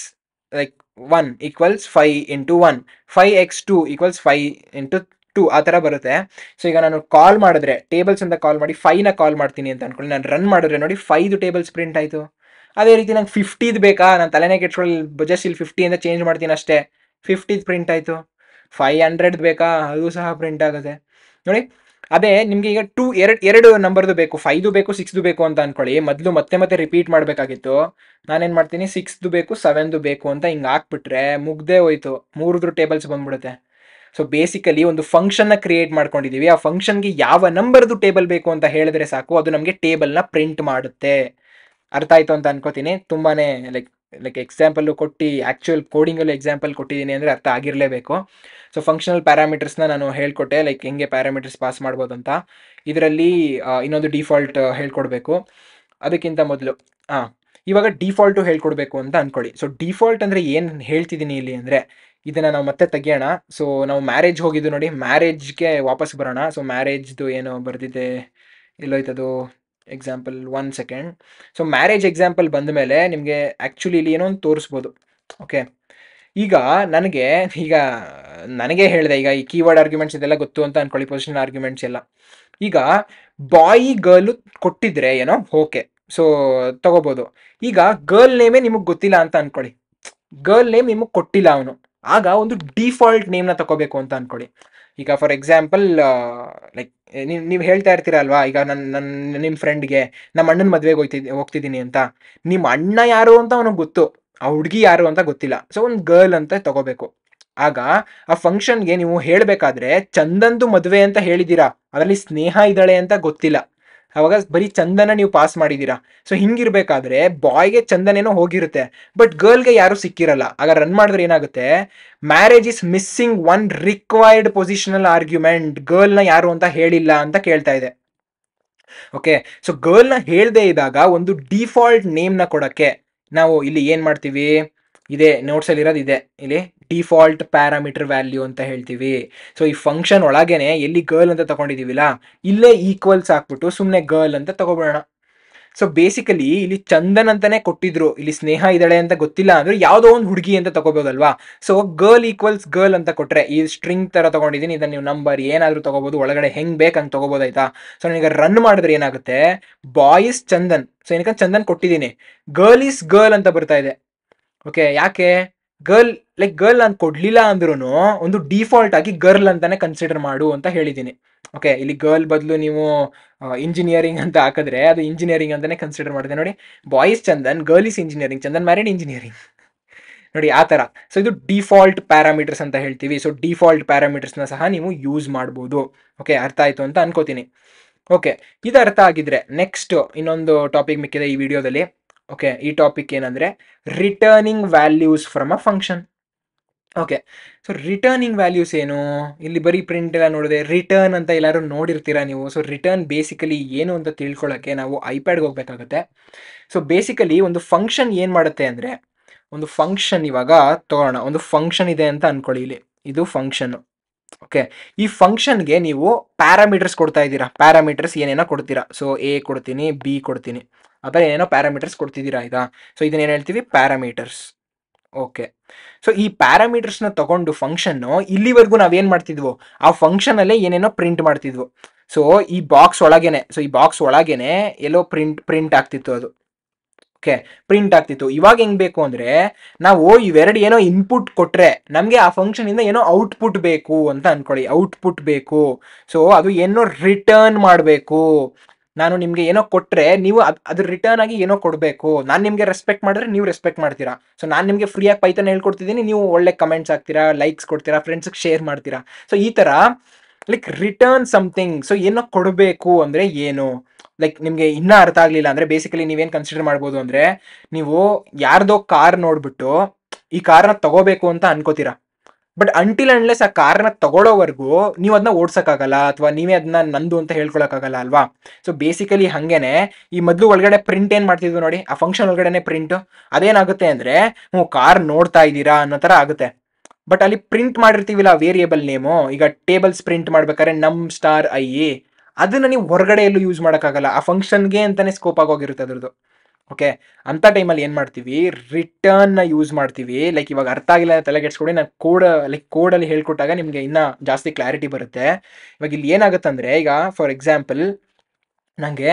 like one equals five into one five X two equals five into two ಆ ಥರ ಬರುತ್ತೆ ಸೊ ಈಗ ನಾನು ಕಾಲ್ ಮಾಡಿದ್ರೆ ಟೇಬಲ್ಸ್ ಅಂತ ಕಾಲ್ ಮಾಡಿ ಫೈನ ಕಾಲ್ ಮಾಡ್ತೀನಿ ಅಂತ ಅಂದ್ಕೊಳ್ಳಿ ನಾನು ರನ್ ಮಾಡಿದ್ರೆ ನೋಡಿ ಫೈದು ಟೇಬಲ್ಸ್ ಪ್ರಿಂಟ್ ಆಯಿತು ಅದೇ ರೀತಿ ನಂಗೆ ಫಿಫ್ಟಿದು ಬೇಕಾ ನಾನು ತಲೆನೇ ಕೆಟ್ಕೊಳ್ಳಿ ಬಜೆಸ್ ಇಲ್ಲಿ ಫಿಫ್ಟಿಯಿಂದ ಚೇಂಜ್ ಮಾಡ್ತೀನಿ ಅಷ್ಟೇ ಫಿಫ್ಟಿದು ಪ್ರಿಂಟ್ ಆಯಿತು ಫೈ ಹಂಡ್ರೆಡ್ ಬೇಕಾ ಅದು ಸಹ ಪ್ರಿಂಟ್ ಆಗುತ್ತೆ ನೋಡಿ ಅದೇ ನಿಮ್ಗೆ ಈಗ ಟೂ ಎರಡು ಎರಡು ನಂಬರ್ದು ಬೇಕು ಫೈದು ಬೇಕು ಸಿಕ್ಸ್ ಬೇಕು ಅಂತ ಅನ್ಕೊಳ್ಳಿ ಮೊದಲು ಮತ್ತೆ ಮತ್ತೆ ರಿಪೀಟ್ ಮಾಡಬೇಕಾಗಿತ್ತು ನಾನೇನು ಮಾಡ್ತೀನಿ ಸಿಕ್ಸ್ ಬೇಕು ಸೆವೆನ್ದು ಬೇಕು ಅಂತ ಹಿಂಗೆ ಹಾಕ್ಬಿಟ್ರೆ ಮುಗ್ದೇ ಹೋಯ್ತು ಮೂರದ್ರ ಟೇಬಲ್ಸ್ ಬಂದ್ಬಿಡುತ್ತೆ ಸೊ ಬೇಸಿಕಲಿ ಒಂದು ಫಂಕ್ಷನ್ನ ಕ್ರಿಯೇಟ್ ಮಾಡ್ಕೊಂಡಿದ್ದೀವಿ ಆ ಫಂಕ್ಷನ್ಗೆ ಯಾವ ನಂಬರ್ದು ಟೇಬಲ್ ಬೇಕು ಅಂತ ಹೇಳಿದ್ರೆ ಸಾಕು ಅದು ನಮಗೆ ಟೇಬಲ್ನ ಪ್ರಿಂಟ್ ಮಾಡುತ್ತೆ ಅರ್ಥ ಆಯ್ತು ಅಂತ ಅನ್ಕೋತೀನಿ ತುಂಬಾನೇ ಲೈಕ್ ಲೈಕ್ ಎಕ್ಸಾಂಪಲ್ಲು ಕೊಟ್ಟು ಆ್ಯಕ್ಚುಯಲ್ ಕೋಡಿಂಗಲ್ಲೂ ಎಕ್ಸಾಂಪಲ್ ಕೊಟ್ಟಿದ್ದೀನಿ ಅಂದರೆ ಅರ್ಥ ಆಗಿರಲೇಬೇಕು ಸೊ ಫಂಕ್ಷನಲ್ ಪ್ಯಾರಾಮೀಟರ್ಸ್ನ ನಾನು ಹೇಳ್ಕೊಟ್ಟೆ ಲೈಕ್ ಹೆಂಗೆ ಪ್ಯಾರಾಮೀಟರ್ಸ್ ಪಾಸ್ ಮಾಡ್ಬೋದು ಅಂತ ಇದರಲ್ಲಿ ಇನ್ನೊಂದು ಡಿಫಾಲ್ಟ್ ಹೇಳ್ಕೊಡ್ಬೇಕು ಅದಕ್ಕಿಂತ ಮೊದಲು ಹಾಂ ಇವಾಗ ಡಿಫಾಲ್ಟು ಹೇಳ್ಕೊಡ್ಬೇಕು ಅಂತ ಅಂದ್ಕೊಳ್ಳಿ ಸೊ ಡಿಫಾಲ್ಟ್ ಅಂದರೆ ಏನು ಹೇಳ್ತಿದ್ದೀನಿ ಇಲ್ಲಿ ಅಂದರೆ ಇದನ್ನು ನಾವು ಮತ್ತೆ ತೆಗಿಯೋಣ ಸೊ ನಾವು ಮ್ಯಾರೇಜ್ ಹೋಗಿದ್ದು ನೋಡಿ ಮ್ಯಾರೇಜ್ಗೆ ವಾಪಸ್ ಬರೋಣ ಸೊ ಮ್ಯಾರೇಜ್ದು ಏನು ಬರ್ತಿದೆ ಎಲ್ಲೋಯ್ತದು example one second so marriage example ಬಂದ ಮೇಲೆ ನಿಮಗೆ ಆ್ಯಕ್ಚುಲಿ ಇಲ್ಲಿ ಏನೋ ಒಂದು ತೋರಿಸ್ಬೋದು ಓಕೆ ಈಗ ನನಗೆ ಈಗ ನನಗೆ ಹೇಳಿದೆ ಈಗ ಈ ಕೀವರ್ಡ್ ಆರ್ಗ್ಯುಮೆಂಟ್ಸ್ ಇದೆಲ್ಲ ಗೊತ್ತು ಅಂತ ಅನ್ಕೊಳ್ಳಿ ಪೊಸಿಷನ್ ಆರ್ಗ್ಯುಮೆಂಟ್ಸ್ ಎಲ್ಲ ಈಗ ಬಾಯಿ ಗರ್ಲು ಕೊಟ್ಟಿದ್ರೆ ಏನೋ ಓಕೆ ಸೊ ತಗೋಬೋದು ಈಗ ಗರ್ಲ್ ನೇಮೇ ನಿಮಗೆ ಗೊತ್ತಿಲ್ಲ ಅಂತ ಅನ್ಕೊಳ್ಳಿ ಗರ್ಲ್ ನೇಮ್ ನಿಮಗೆ ಕೊಟ್ಟಿಲ್ಲ ಅವನು ಆಗ ಒಂದು ಡಿಫಾಲ್ಟ್ ನೇಮ್ನ ತಗೋಬೇಕು ಅಂತ ಅನ್ಕೊಳ್ಳಿ ಈಗ ಫಾರ್ ಎಕ್ಸಾಂಪಲ್ ಲೈಕ್ ನೀವು ನೀವು ಹೇಳ್ತಾ ಇರ್ತೀರಲ್ವಾ ಅಲ್ವಾ ಈಗ ನನ್ನ ನನ್ನ ನಿಮ್ಮ ಫ್ರೆಂಡ್ಗೆ ನಮ್ಮ ಅಣ್ಣನ ಮದುವೆಗೆ ಹೋಗ್ತಿದ್ದೆ ಹೋಗ್ತಿದ್ದೀನಿ ಅಂತ ನಿಮ್ಮ ಅಣ್ಣ ಯಾರು ಅಂತ ಅವನಿಗೆ ಗೊತ್ತು ಆ ಹುಡುಗಿ ಯಾರು ಅಂತ ಗೊತ್ತಿಲ್ಲ ಸೊ ಒಂದು ಗರ್ಲ್ ಅಂತ ತಗೋಬೇಕು ಆಗ ಆ ಫಂಕ್ಷನ್ಗೆ ನೀವು ಹೇಳಬೇಕಾದ್ರೆ ಚಂದಂದು ಮದುವೆ ಅಂತ ಹೇಳಿದ್ದೀರಾ ಅದರಲ್ಲಿ ಸ್ನೇಹ ಇದ್ದಾಳೆ ಅಂತ ಗೊತ್ತಿಲ್ಲ ಅವಾಗ ಬರೀ ಚಂದನ ನೀವು ಪಾಸ್ ಮಾಡಿದೀರಾ ಸೊ ಹಿಂಗಿರ್ಬೇಕಾದ್ರೆ ಬಾಯ್ಗೆ ಚಂದನೇನೋ ಹೋಗಿರುತ್ತೆ ಬಟ್ ಗರ್ಲ್ಗೆ ಯಾರು ಸಿಕ್ಕಿರಲ್ಲ ಆಗ ರನ್ ಮಾಡಿದ್ರೆ ಏನಾಗುತ್ತೆ marriage is missing one required positional argument ಗರ್ಲ್ನ ಯಾರು ಅಂತ ಹೇಳಿಲ್ಲ ಅಂತ ಕೇಳ್ತಾ ಇದೆ ಓಕೆ ಸೊ ಗರ್ಲ್ನ ಹೇಳದೇ ಇದ್ದಾಗ ಒಂದು ಡಿಫಾಲ್ಟ್ ನೇಮ್ನ ಕೊಡೋಕ್ಕೆ ನಾವು ಇಲ್ಲಿ ಏನು ಮಾಡ್ತೀವಿ ಇದೆ ನೋಟ್ಸಲ್ಲಿ ಇರೋದು ಇದೆ ಇಲ್ಲಿ ಡಿಫಾಲ್ಟ್ ಪ್ಯಾರಾಮೀಟರ್ ವ್ಯಾಲ್ಯೂ ಅಂತ ಹೇಳ್ತೀವಿ ಸೊ ಈ ಫಂಕ್ಷನ್ ಒಳಗೇನೆ ಎಲ್ಲಿ ಗರ್ಲ್ ಅಂತ ತಗೊಂಡಿದ್ದೀವಿಲ್ಲ ಇಲ್ಲೇ ಈಕ್ವಲ್ಸ್ ಹಾಕ್ಬಿಟ್ಟು ಸುಮ್ಮನೆ ಗರ್ಲ್ ಅಂತ ತಗೋಬಿಡೋಣ ಸೊ ಬೇಸಿಕಲಿ ಇಲ್ಲಿ ಚಂದನ್ ಅಂತಾನೆ ಕೊಟ್ಟಿದ್ರು ಇಲ್ಲಿ ಸ್ನೇಹ ಇದ್ದಾಳೆ ಅಂತ ಗೊತ್ತಿಲ್ಲ ಅಂದ್ರೆ ಯಾವುದೋ ಒಂದು ಹುಡುಗಿ ಅಂತ ತಗೋಬೋದಲ್ವಾ ಸೊ ಗರ್ಲ್ ಈಕ್ವಲ್ಸ್ ಗರ್ಲ್ ಅಂತ ಕೊಟ್ರೆ ಈ ಸ್ಟ್ರಿಂಗ್ ತರ ತಗೊಂಡಿದ್ದೀನಿ ಇದನ್ನ ನೀವು ನಂಬರ್ ಏನಾದ್ರೂ ತಗೋಬಹುದು ಒಳಗಡೆ ಹೆಂಗ್ ಅಂತ ತಗೋಬೋದಾಯ್ತಾ ಸೊ ನನಗೆ ರನ್ ಮಾಡಿದ್ರೆ ಏನಾಗುತ್ತೆ ಬಾಯ್ ಇಸ್ ಚಂದನ್ ಸೊ ಏನಕ್ಕೆ ಚಂದನ್ ಕೊಟ್ಟಿದ್ದೀನಿ ಗರ್ಲ್ ಇಸ್ ಗರ್ಲ್ ಅಂತ ಬರ್ತಾ ಇದೆ ಓಕೆ ಯಾಕೆ ಗರ್ಲ್ ಲೈಕ್ ಗರ್ಲ್ ನಾನು ಕೊಡ್ಲಿಲ್ಲ ಅಂದ್ರೂ ಒಂದು ಡಿಫಾಲ್ಟ್ ಆಗಿ ಗರ್ಲ್ ಅಂತಾನೆ ಕನ್ಸಿಡರ್ ಮಾಡು ಅಂತ ಹೇಳಿದ್ದೀನಿ ಓಕೆ ಇಲ್ಲಿ ಗರ್ಲ್ ಬದಲು ನೀವು ಇಂಜಿನಿಯರಿಂಗ್ ಅಂತ ಹಾಕಿದ್ರೆ ಅದು ಇಂಜಿನಿಯರಿಂಗ್ ಅಂತಾನೆ ಕನ್ಸಿಡರ್ ಮಾಡಿದೆ ನೋಡಿ boys Chandan girl is engineering Chandan married engineering ನೋಡಿ ಆ ಥರ ಸೊ ಇದು ಡಿಫಾಲ್ಟ್ ಪ್ಯಾರಾಮೀಟರ್ಸ್ ಅಂತ ಹೇಳ್ತೀವಿ ಸೊ ಡಿಫಾಲ್ಟ್ ಪ್ಯಾರಾಮೀಟರ್ಸ್ನ ಸಹ ನೀವು ಯೂಸ್ ಮಾಡ್ಬೋದು ಓಕೆ ಅರ್ಥ ಆಯಿತು ಅಂತ ಅನ್ಕೋತೀನಿ ಓಕೆ ಇದು ಅರ್ಥ ಆಗಿದ್ರೆ ನೆಕ್ಸ್ಟ್ ಇನ್ನೊಂದು ಟಾಪಿಕ್ ಮಿಕ್ಕಿದೆ ಈ ವಿಡಿಯೋದಲ್ಲಿ ಓಕೆ ಈ ಟಾಪಿಕ್ ಏನಂದ್ರೆ returning values from a function okay so returning values ಏನು ಇಲ್ಲಿ ಬರೀ ಪ್ರಿಂಟ್ ಎಲ್ಲ ನೋಡಿದೆ ರಿಟರ್ನ್ ಅಂತ ಎಲ್ಲರೂ ನೋಡಿರ್ತೀರಾ ನೀವು ಸೊ ರಿಟರ್ನ್ ಬೇಸಿಕಲಿ ಏನು ಅಂತ ತಿಳ್ಕೊಳ್ಳೋಕ್ಕೆ ನಾವು ಐಪ್ಯಾಡ್ಗೆ ಹೋಗ್ಬೇಕಾಗುತ್ತೆ ಸೊ ಬೇಸಿಕಲಿ ಒಂದು ಫಂಕ್ಷನ್ ಏನು ಮಾಡುತ್ತೆ ಅಂದರೆ ಒಂದು ಫಂಕ್ಷನ್ ಇವಾಗ ತಗೋಣ ಒಂದು ಫಂಕ್ಷನ್ ಇದೆ ಅಂತ ಅನ್ಕೊಳ್ಳಿ ಇಲ್ಲಿ ಇದು ಫಂಕ್ಷನ್ ಓಕೆ ಈ ಫಂಕ್ಷನ್ಗೆ ನೀವು ಪ್ಯಾರಾಮೀಟರ್ಸ್ ಕೊಡ್ತಾ ಇದ್ದೀರಾ ಪ್ಯಾರಾಮೀಟರ್ಸ್ ಏನೇನೋ ಕೊಡ್ತೀರಾ ಸೊ ಎ ಕೊಡ್ತೀನಿ ಬಿ ಕೊಡ್ತೀನಿ ಅದರ ಏನೇನೋ ಪ್ಯಾರಾಮೀಟರ್ಸ್ ಕೊಡ್ತಿದ್ದೀರಾ ಈಗ ಸೊ ಇದನ್ನೇನು ಹೇಳ್ತೀವಿ ಪ್ಯಾರಾಮೀಟರ್ಸ್ ಓಕೆ ಸೊ ಈ ಪ್ಯಾರಾಮೀಟರ್ಸ್ನ ತಗೊಂಡು ಫಂಕ್ಷನ್ನು ಇಲ್ಲಿವರೆಗೂ ನಾವೇನು ಮಾಡ್ತಿದ್ವು ಆ ಫಂಕ್ಷನಲ್ಲೇ ಏನೇನೋ ಪ್ರಿಂಟ್ ಮಾಡ್ತಿದ್ವು ಸೊ ಈ ಬಾಕ್ಸ್ ಒಳಗೇನೆ ಸೊ ಈ ಬಾಕ್ಸ್ ಒಳಗೇನೆ ಎಲ್ಲೋ ಪ್ರಿಂಟ್ ಪ್ರಿಂಟ್ ಆಗ್ತಿತ್ತು ಅದು ಓಕೆ ಪ್ರಿಂಟ್ ಆಗ್ತಿತ್ತು ಇವಾಗ ಹೆಂಗ್ ಬೇಕು ಅಂದ್ರೆ ನಾವು ಇವೆರಡು ಏನೋ ಇನ್ಪುಟ್ ಕೊಟ್ರೆ ನಮಗೆ ಆ ಫಂಕ್ಷನ್ ಇಂದ ಏನೋ ಔಟ್ಪುಟ್ ಬೇಕು ಅಂತ ಅನ್ಕೊಳ್ಳಿ ಔಟ್ಪುಟ್ ಬೇಕು ಸೊ ಅದು ಏನೋ ರಿಟರ್ನ್ ಮಾಡಬೇಕು ನಾನು ನಿಮ್ಗೆ ಏನೋ ಕೊಟ್ರೆ ನೀವು ಅದು ರಿಟರ್ನ್ ಆಗಿ ಏನೋ ಕೊಡಬೇಕು ನಾನು ನಿಮಗೆ ರೆಸ್ಪೆಕ್ಟ್ ಮಾಡಿದ್ರೆ ನೀವು ರೆಸ್ಪೆಕ್ಟ್ ಮಾಡ್ತೀರಾ ಸೊ ನಾನು ನಿಮಗೆ ಆಗಿ ಪೈತನ ಹೇಳ್ಕೊಡ್ತಿದ್ದೀನಿ ನೀವು ಒಳ್ಳೆ ಕಮೆಂಟ್ಸ್ ಆಗ್ತೀರಾ ಲೈಕ್ಸ್ ಕೊಡ್ತೀರಾ ಫ್ರೆಂಡ್ಸ್ಗೆ ಶೇರ್ ಮಾಡ್ತೀರಾ ಸೊ ಈ ತರ ಲೈಕ್ ರಿಟರ್ನ್ ಸಮಥಿಂಗ್ ಸೊ ಏನೋ ಕೊಡಬೇಕು ಅಂದ್ರೆ ಏನು ಲೈಕ್ ನಿಮಗೆ ಇನ್ನೂ ಅರ್ಥ ಆಗಲಿಲ್ಲ ಅಂದರೆ ಬೇಸಿಕಲಿ ನೀವೇನು ಕನ್ಸಿಡರ್ ಮಾಡ್ಬೋದು ಅಂದರೆ ನೀವು ಯಾರ್ದೋ ಕಾರ್ ನೋಡಿಬಿಟ್ಟು ಈ ಕಾರನ್ನ ತಗೋಬೇಕು ಅಂತ ಅನ್ಕೋತೀರಾ ಬಟ್ ಅಂಟಿಲ್ ಅಂಡ್ಲೆಸ್ ಆ ಕಾರ್ನ ತಗೊಳ್ಳೋವರೆಗೂ ನೀವು ಅದನ್ನ ಓಡ್ಸೋಕ್ಕಾಗಲ್ಲ ಅಥವಾ ನೀವೇ ಅದನ್ನ ನಂದು ಅಂತ ಹೇಳ್ಕೊಳಕ್ಕಾಗಲ್ಲ ಅಲ್ವಾ ಸೊ ಬೇಸಿಕಲಿ ಹಂಗೇನೆ ಈ ಮೊದಲು ಒಳಗಡೆ ಪ್ರಿಂಟ್ ಏನು ಮಾಡ್ತಿದ್ವಿ ನೋಡಿ ಆ ಫಂಕ್ಷನ್ ಒಳಗಡೆನೆ ಪ್ರಿಂಟ್ ಅದೇನಾಗುತ್ತೆ ಅಂದರೆ ನೀವು ಕಾರ್ ನೋಡ್ತಾ ಇದ್ದೀರಾ ಅನ್ನೋ ಥರ ಆಗುತ್ತೆ ಬಟ್ ಅಲ್ಲಿ ಪ್ರಿಂಟ್ ಮಾಡಿರ್ತೀವಿಲ್ಲ ವೇರಿಯೇಬಲ್ ನೇಮು ಈಗ ಟೇಬಲ್ಸ್ ಪ್ರಿಂಟ್ ಮಾಡ್ಬೇಕಾದ್ರೆ ನಮ್ ಸ್ಟಾರ್ ಐ ಅದನ್ನ ನೀವು ಹೊರಗಡೆ ಎಲ್ಲೂ ಯೂಸ್ ಮಾಡೋಕ್ಕಾಗಲ್ಲ ಆ ಫಂಕ್ಷನ್ಗೆ ಅಂತಾನೆ ಸ್ಕೋಪ್ ಆಗೋಗಿರುತ್ತೆ ಅದರದ್ದು ಓಕೆ ಅಂಥ ಟೈಮಲ್ಲಿ ಏನು ಮಾಡ್ತೀವಿ ರಿಟರ್ನ್ನ ಯೂಸ್ ಮಾಡ್ತೀವಿ ಲೈಕ್ ಇವಾಗ ಅರ್ಥ ಆಗಿಲ್ಲ ತಲೆಗೆಡ್ಸ್ಕೊಡಿ ನಾನು ಕೋಡ್ ಲೈಕ್ ಕೋಡಲ್ಲಿ ಹೇಳ್ಕೊಟ್ಟಾಗ ನಿಮಗೆ ಇನ್ನೂ ಜಾಸ್ತಿ ಕ್ಲಾರಿಟಿ ಬರುತ್ತೆ ಇವಾಗ ಇಲ್ಲಿ ಏನಾಗುತ್ತೆ ಅಂದರೆ ಈಗ ಫಾರ್ ಎಕ್ಸಾಂಪಲ್ ನನಗೆ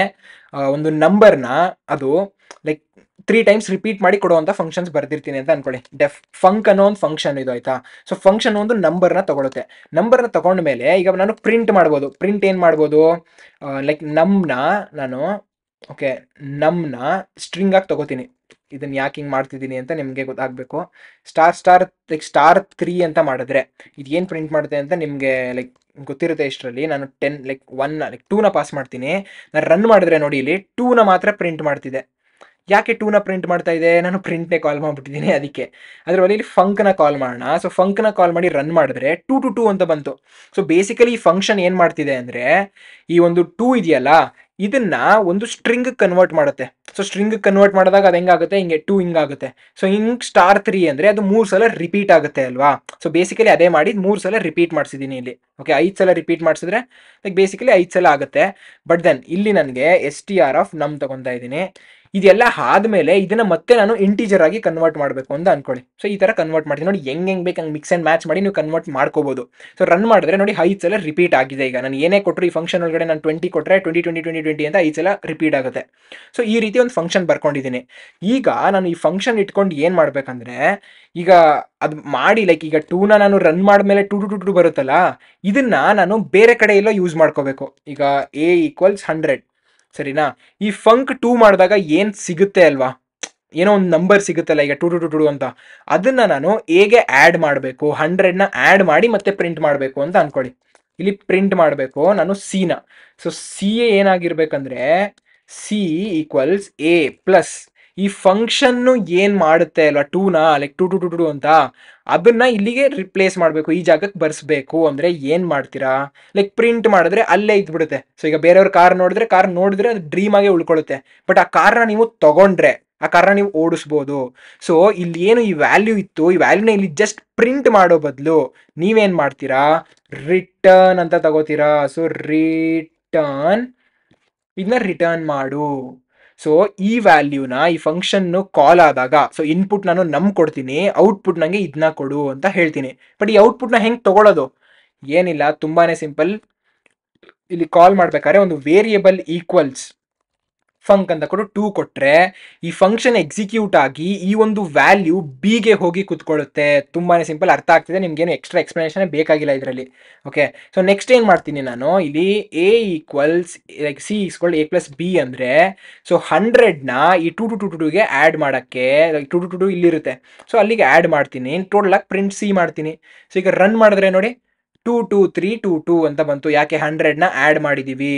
ಒಂದು ನಂಬರ್ನ ಅದು ಲೈಕ್ ತ್ರೀ ಟೈಮ್ಸ್ ರಿಪೀಟ್ ಮಾಡಿ ಕೊಡುವಂತ ಫಂಕ್ಷನ್ಸ್ ಬರ್ದಿರ್ತೀನಿ ಅಂತ ಅನ್ಕೊಳ್ಳಿ ಡೆಫ್ ಫಂಕ್ ಅನ್ನೋ ಒಂದು ಫಂಕ್ಷನ್ ಇದು ಆಯ್ತಾ ಸೊ ಫಂಕ್ಷನ್ ಒಂದು ನಂಬರ್ನ ತಗೊಳುತ್ತೆ ನಂಬರ್ನ ತಗೊಂಡ ಮೇಲೆ ಈಗ ನಾನು ಪ್ರಿಂಟ್ ಮಾಡ್ಬೋದು ಪ್ರಿಂಟ್ ಏನು ಮಾಡ್ಬೋದು ಲೈಕ್ ನಮ್ಮನ್ನ ನಾನು ಓಕೆ ನಮ್ಮನ್ನ ಸ್ಟ್ರಿಂಗ್ ಆಗಿ ತಗೋತೀನಿ ಇದನ್ನ ಯಾಕೆ ಹಿಂಗೆ ಮಾಡ್ತಿದ್ದೀನಿ ಅಂತ ನಿಮಗೆ ಗೊತ್ತಾಗಬೇಕು star star like star three ಅಂತ ಮಾಡಿದ್ರೆ ಇದು ಪ್ರಿಂಟ್ ಮಾಡುತ್ತೆ ಅಂತ ನಿಮಗೆ ಲೈಕ್ ಗೊತ್ತಿರುತ್ತೆ ಇಷ್ಟರಲ್ಲಿ ನಾನು ಟೆನ್ ಲೈಕ್ ಒನ್ನ ಲೈಕ್ ಟೂನ ಪಾಸ್ ಮಾಡ್ತೀನಿ ನಾನು ರನ್ ಮಾಡಿದ್ರೆ ನೋಡಿ ಇಲ್ಲಿ ಟೂನ ಮಾತ್ರ ಪ್ರಿಂಟ್ ಮಾಡ್ತಿದೆ ಯಾಕೆ ಟೂನ ಪ್ರಿಂಟ್ ಮಾಡ್ತಾ ಇದೆ ನಾನು ಪ್ರಿಂಟ್ನೇ ಕಾಲ್ ಮಾಡ್ಬಿಟ್ಟಿದ್ದೀನಿ ಅದಕ್ಕೆ ಅದರ ಬದಲಿ ಫಂಕ್ನ ಕಾಲ್ ಮಾಡೋಣ ಸೊ ಫಂಕ್ನ ಕಾಲ್ ಮಾಡಿ ರನ್ ಮಾಡಿದ್ರೆ ಟೂ ಟು ಟೂ ಅಂತ ಬಂತು ಸೊ ಬೇಸಿಕಲಿ ಈ ಫಂಕ್ಷನ್ ಏನು ಮಾಡ್ತಿದೆ ಅಂದರೆ ಈ ಒಂದು ಟೂ ಇದೆಯಲ್ಲ ಇದನ್ನ ಒಂದು ಸ್ಟ್ರಿಂಗ್ ಕನ್ವರ್ಟ್ ಮಾಡುತ್ತೆ ಸೊ ಸ್ಟ್ರಿಂಗ್ ಕನ್ವರ್ಟ್ ಮಾಡಿದಾಗ ಅದು ಹೆಂಗಾಗುತ್ತೆ ಹಿಂಗೆ ಟೂ ಹಿಂಗಾಗುತ್ತೆ ಸೊ ಹಿಂಗ್ ಸ್ಟಾರ್ ತ್ರೀ ಅಂದರೆ ಅದು ಮೂರು ಸಲ ರಿಪೀಟ್ ಆಗುತ್ತೆ ಅಲ್ವಾ ಸೊ ಬೇಸಿಕಲಿ ಅದೇ ಮಾಡಿ ಮೂರು ಸಲ ರಿಪೀಟ್ ಮಾಡಿಸಿದ್ದೀನಿ ಇಲ್ಲಿ ಓಕೆ ಐದು ಸಲ ರಿಪೀಟ್ ಮಾಡಿಸಿದ್ರೆ ಲೈಕ್ ಬೇಸಿಕಲಿ ಐದು ಸಲ ಆಗುತ್ತೆ ಬಟ್ ದೆನ್ ಇಲ್ಲಿ ನನಗೆ ಎಸ್ ಟಿ ಆರ್ ಆಫ್ ನಮ್ ತಗೊತಾ ಇದ್ದೀನಿ ಇದೆಲ್ಲ ಆದಮೇಲೆ ಇದನ್ನ ಮತ್ತೆ ನಾನು ಇಂಟೀಜರ್ ಆಗಿ ಕನ್ವರ್ಟ್ ಮಾಡಬೇಕು ಅಂತ ಅನ್ಕೊಳ್ಳಿ ಸೊ ಈ ತರ ಕನ್ವರ್ಟ್ ಮಾಡ್ತೀನಿ ನೋಡಿ ಹೆಂಗ್ ಹೆಂಗ್ ಬೇಕು ಹಂಗೆ ಮಿಕ್ಸ್ ಅಂಡ್ ಮ್ಯಾಚ್ ಮಾಡಿ ನೀವು ಕನ್ವರ್ಟ್ ಮಾಡ್ಕೋಬೋದು ಸೊ ರನ್ ಮಾಡಿದ್ರೆ ನೋಡಿ ಐದು ಸಲ ರಿಪೀಟ್ ಆಗಿದೆ ಈಗ ನಾನು ಏನೇ ಕೊಟ್ಟರು ಈ ಫಂಕ್ಷನ್ ಒಳಗಡೆ ನಾನು ಟ್ವೆಂಟಿ ಕೊಟ್ಟರೆ ಟ್ವೆಂಟಿ ಟ್ವೆಂಟಿ ಟ್ವೆಂಟಿ ಟ್ವೆಂಟಿ ಅಂತ ಐದು ಸಲ ರಿಪೀಟ್ ಆಗುತ್ತೆ ಸೊ ಈ ರೀತಿ ಒಂದು ಫಂಕ್ಷನ್ ಬರ್ಕೊಂಡಿದ್ದೀನಿ ಈಗ ನಾನು ಈ ಫಂಕ್ಷನ್ ಇಟ್ಕೊಂಡು ಏನು ಮಾಡ್ಬೇಕಂದ್ರೆ ಈಗ ಅದು ಮಾಡಿ ಲೈಕ್ ಈಗ ಟೂನ ನಾನು ರನ್ ಮೇಲೆ ಟು ಟು ಟು ಟು ಬರುತ್ತಲ್ಲ ಇದನ್ನ ನಾನು ಬೇರೆ ಕಡೆ ಎಲ್ಲೋ ಯೂಸ್ ಮಾಡ್ಕೋಬೇಕು ಈಗ ಎ ಈಕ್ವಲ್ಸ್ ಹಂಡ್ರೆಡ್ ಸರಿನಾ ಈ ಫಂಕ್ ಟೂ ಮಾಡಿದಾಗ ಏನು ಸಿಗುತ್ತೆ ಅಲ್ವಾ ಏನೋ ಒಂದು ನಂಬರ್ ಸಿಗುತ್ತಲ್ಲ ಈಗ ಟು ಟು ಟು ಟು ಅಂತ ಅದನ್ನು ನಾನು ಹೇಗೆ ಆ್ಯಡ್ ಮಾಡಬೇಕು ಹಂಡ್ರೆಡ್ನ ಆ್ಯಡ್ ಮಾಡಿ ಮತ್ತೆ ಪ್ರಿಂಟ್ ಮಾಡಬೇಕು ಅಂತ ಅಂದ್ಕೊಳ್ಳಿ ಇಲ್ಲಿ ಪ್ರಿಂಟ್ ಮಾಡಬೇಕು ನಾನು ಸಿನ ಸೊ ಸಿ ಏನಾಗಿರ್ಬೇಕಂದ್ರೆ ಸಿ ಈಕ್ವಲ್ಸ್ ಎ ಪ್ಲಸ್ ಈ ಫಂಕ್ಷನ್ನು ಏನು ಮಾಡುತ್ತೆ ಅಲ್ವಾ ನ like two two two two ಅಂತ ಅದನ್ನ ಇಲ್ಲಿಗೆ ರಿಪ್ಲೇಸ್ ಮಾಡಬೇಕು ಈ ಜಾಗಕ್ಕೆ ಬರ್ಸ್ಬೇಕು ಅಂದರೆ ಏನು ಮಾಡ್ತೀರಾ ಲೈಕ್ ಪ್ರಿಂಟ್ ಮಾಡಿದ್ರೆ ಅಲ್ಲೇ ಇದ್ಬಿಡುತ್ತೆ ಸೊ ಈಗ ಬೇರೆಯವ್ರ ಕಾರ್ ನೋಡಿದ್ರೆ ಕಾರ್ ನೋಡಿದ್ರೆ ಅದು ಡ್ರೀಮ್ ಆಗೇ ಉಳ್ಕೊಳ್ಳುತ್ತೆ ಬಟ್ ಆ ಕಾರ್ನ ನೀವು ತಗೊಂಡ್ರೆ ಆ ಕಾರ್ನ ನೀವು ಓಡಿಸ್ಬೋದು ಸೊ ಇಲ್ಲಿ ಏನು ಈ ವ್ಯಾಲ್ಯೂ ಇತ್ತು ಈ ವ್ಯಾಲ್ಯೂನ ಇಲ್ಲಿ ಜಸ್ಟ್ ಪ್ರಿಂಟ್ ಮಾಡೋ ಬದಲು ನೀವೇನು ಮಾಡ್ತೀರಾ ರಿಟರ್ನ್ ಅಂತ ತಗೋತೀರಾ ಸೊ ರಿಟರ್ನ್ ಇದನ್ನ ರಿಟರ್ನ್ ಮಾಡು ಸೊ ಈ ವ್ಯಾಲ್ಯೂನ ಈ ಫಂಕ್ಷನ್ ಕಾಲ್ ಆದಾಗ ಸೊ ಇನ್ಪುಟ್ ನಾನು ನಮ್ ಕೊಡ್ತೀನಿ ಔಟ್ಪುಟ್ ನಂಗೆ ಇದನ್ನ ಕೊಡು ಅಂತ ಹೇಳ್ತೀನಿ ಬಟ್ ಈ ಔಟ್ಪುಟ್ ನ ಹೆಂಗ್ ತಗೊಳ್ಳೋದು ಏನಿಲ್ಲ ತುಂಬಾನೇ ಸಿಂಪಲ್ ಇಲ್ಲಿ ಕಾಲ್ ಮಾಡ್ಬೇಕಾದ್ರೆ ಒಂದು ವೇರಿಯಬಲ್ ಈಕ್ವಲ್ಸ್ ಫಂಕ್ ಅಂತ ಕೊಟ್ಟು ಟೂ ಕೊಟ್ರೆ ಈ ಫಂಕ್ಷನ್ ಎಕ್ಸಿಕ್ಯೂಟ್ ಆಗಿ ಈ ಒಂದು ವ್ಯಾಲ್ಯೂ ಬಿಗೆ ಹೋಗಿ ಕುತ್ಕೊಳ್ಳುತ್ತೆ ತುಂಬಾನೇ ಸಿಂಪಲ್ ಅರ್ಥ ಆಗ್ತಿದೆ ಏನು ಎಕ್ಸ್ಟ್ರಾ ಎಕ್ಸ್ಪ್ಲನೇಷನ್ ಬೇಕಾಗಿಲ್ಲ ಇದರಲ್ಲಿ ಓಕೆ ಸೊ ನೆಕ್ಸ್ಟ್ ಏನು ಮಾಡ್ತೀನಿ ನಾನು ಇಲ್ಲಿ A equals like C equal A plus B ಅಂದರೆ ಸೊ ಹಂಡ್ರೆಡ್ನ ಈ ಟು ಟು ಟು ಟುಗೆ ಆ್ಯಡ್ ಮಾಡೋಕ್ಕೆ like two two two two ಇಲ್ಲಿರುತ್ತೆ ಸೊ ಅಲ್ಲಿಗೆ ಆ್ಯಡ್ ಮಾಡ್ತೀನಿ ಟೋಟಲ್ ಆಗಿ ಪ್ರಿಂಟ್ ಸಿ ಮಾಡ್ತೀನಿ ಸೊ ಈಗ ರನ್ ಮಾಡಿದ್ರೆ ನೋಡಿ two two three two two ಅಂತ ಬಂತು ಯಾಕೆ ಹಂಡ್ರೆಡ್ನ ಆ್ಯಡ್ ಮಾಡಿದ್ದೀವಿ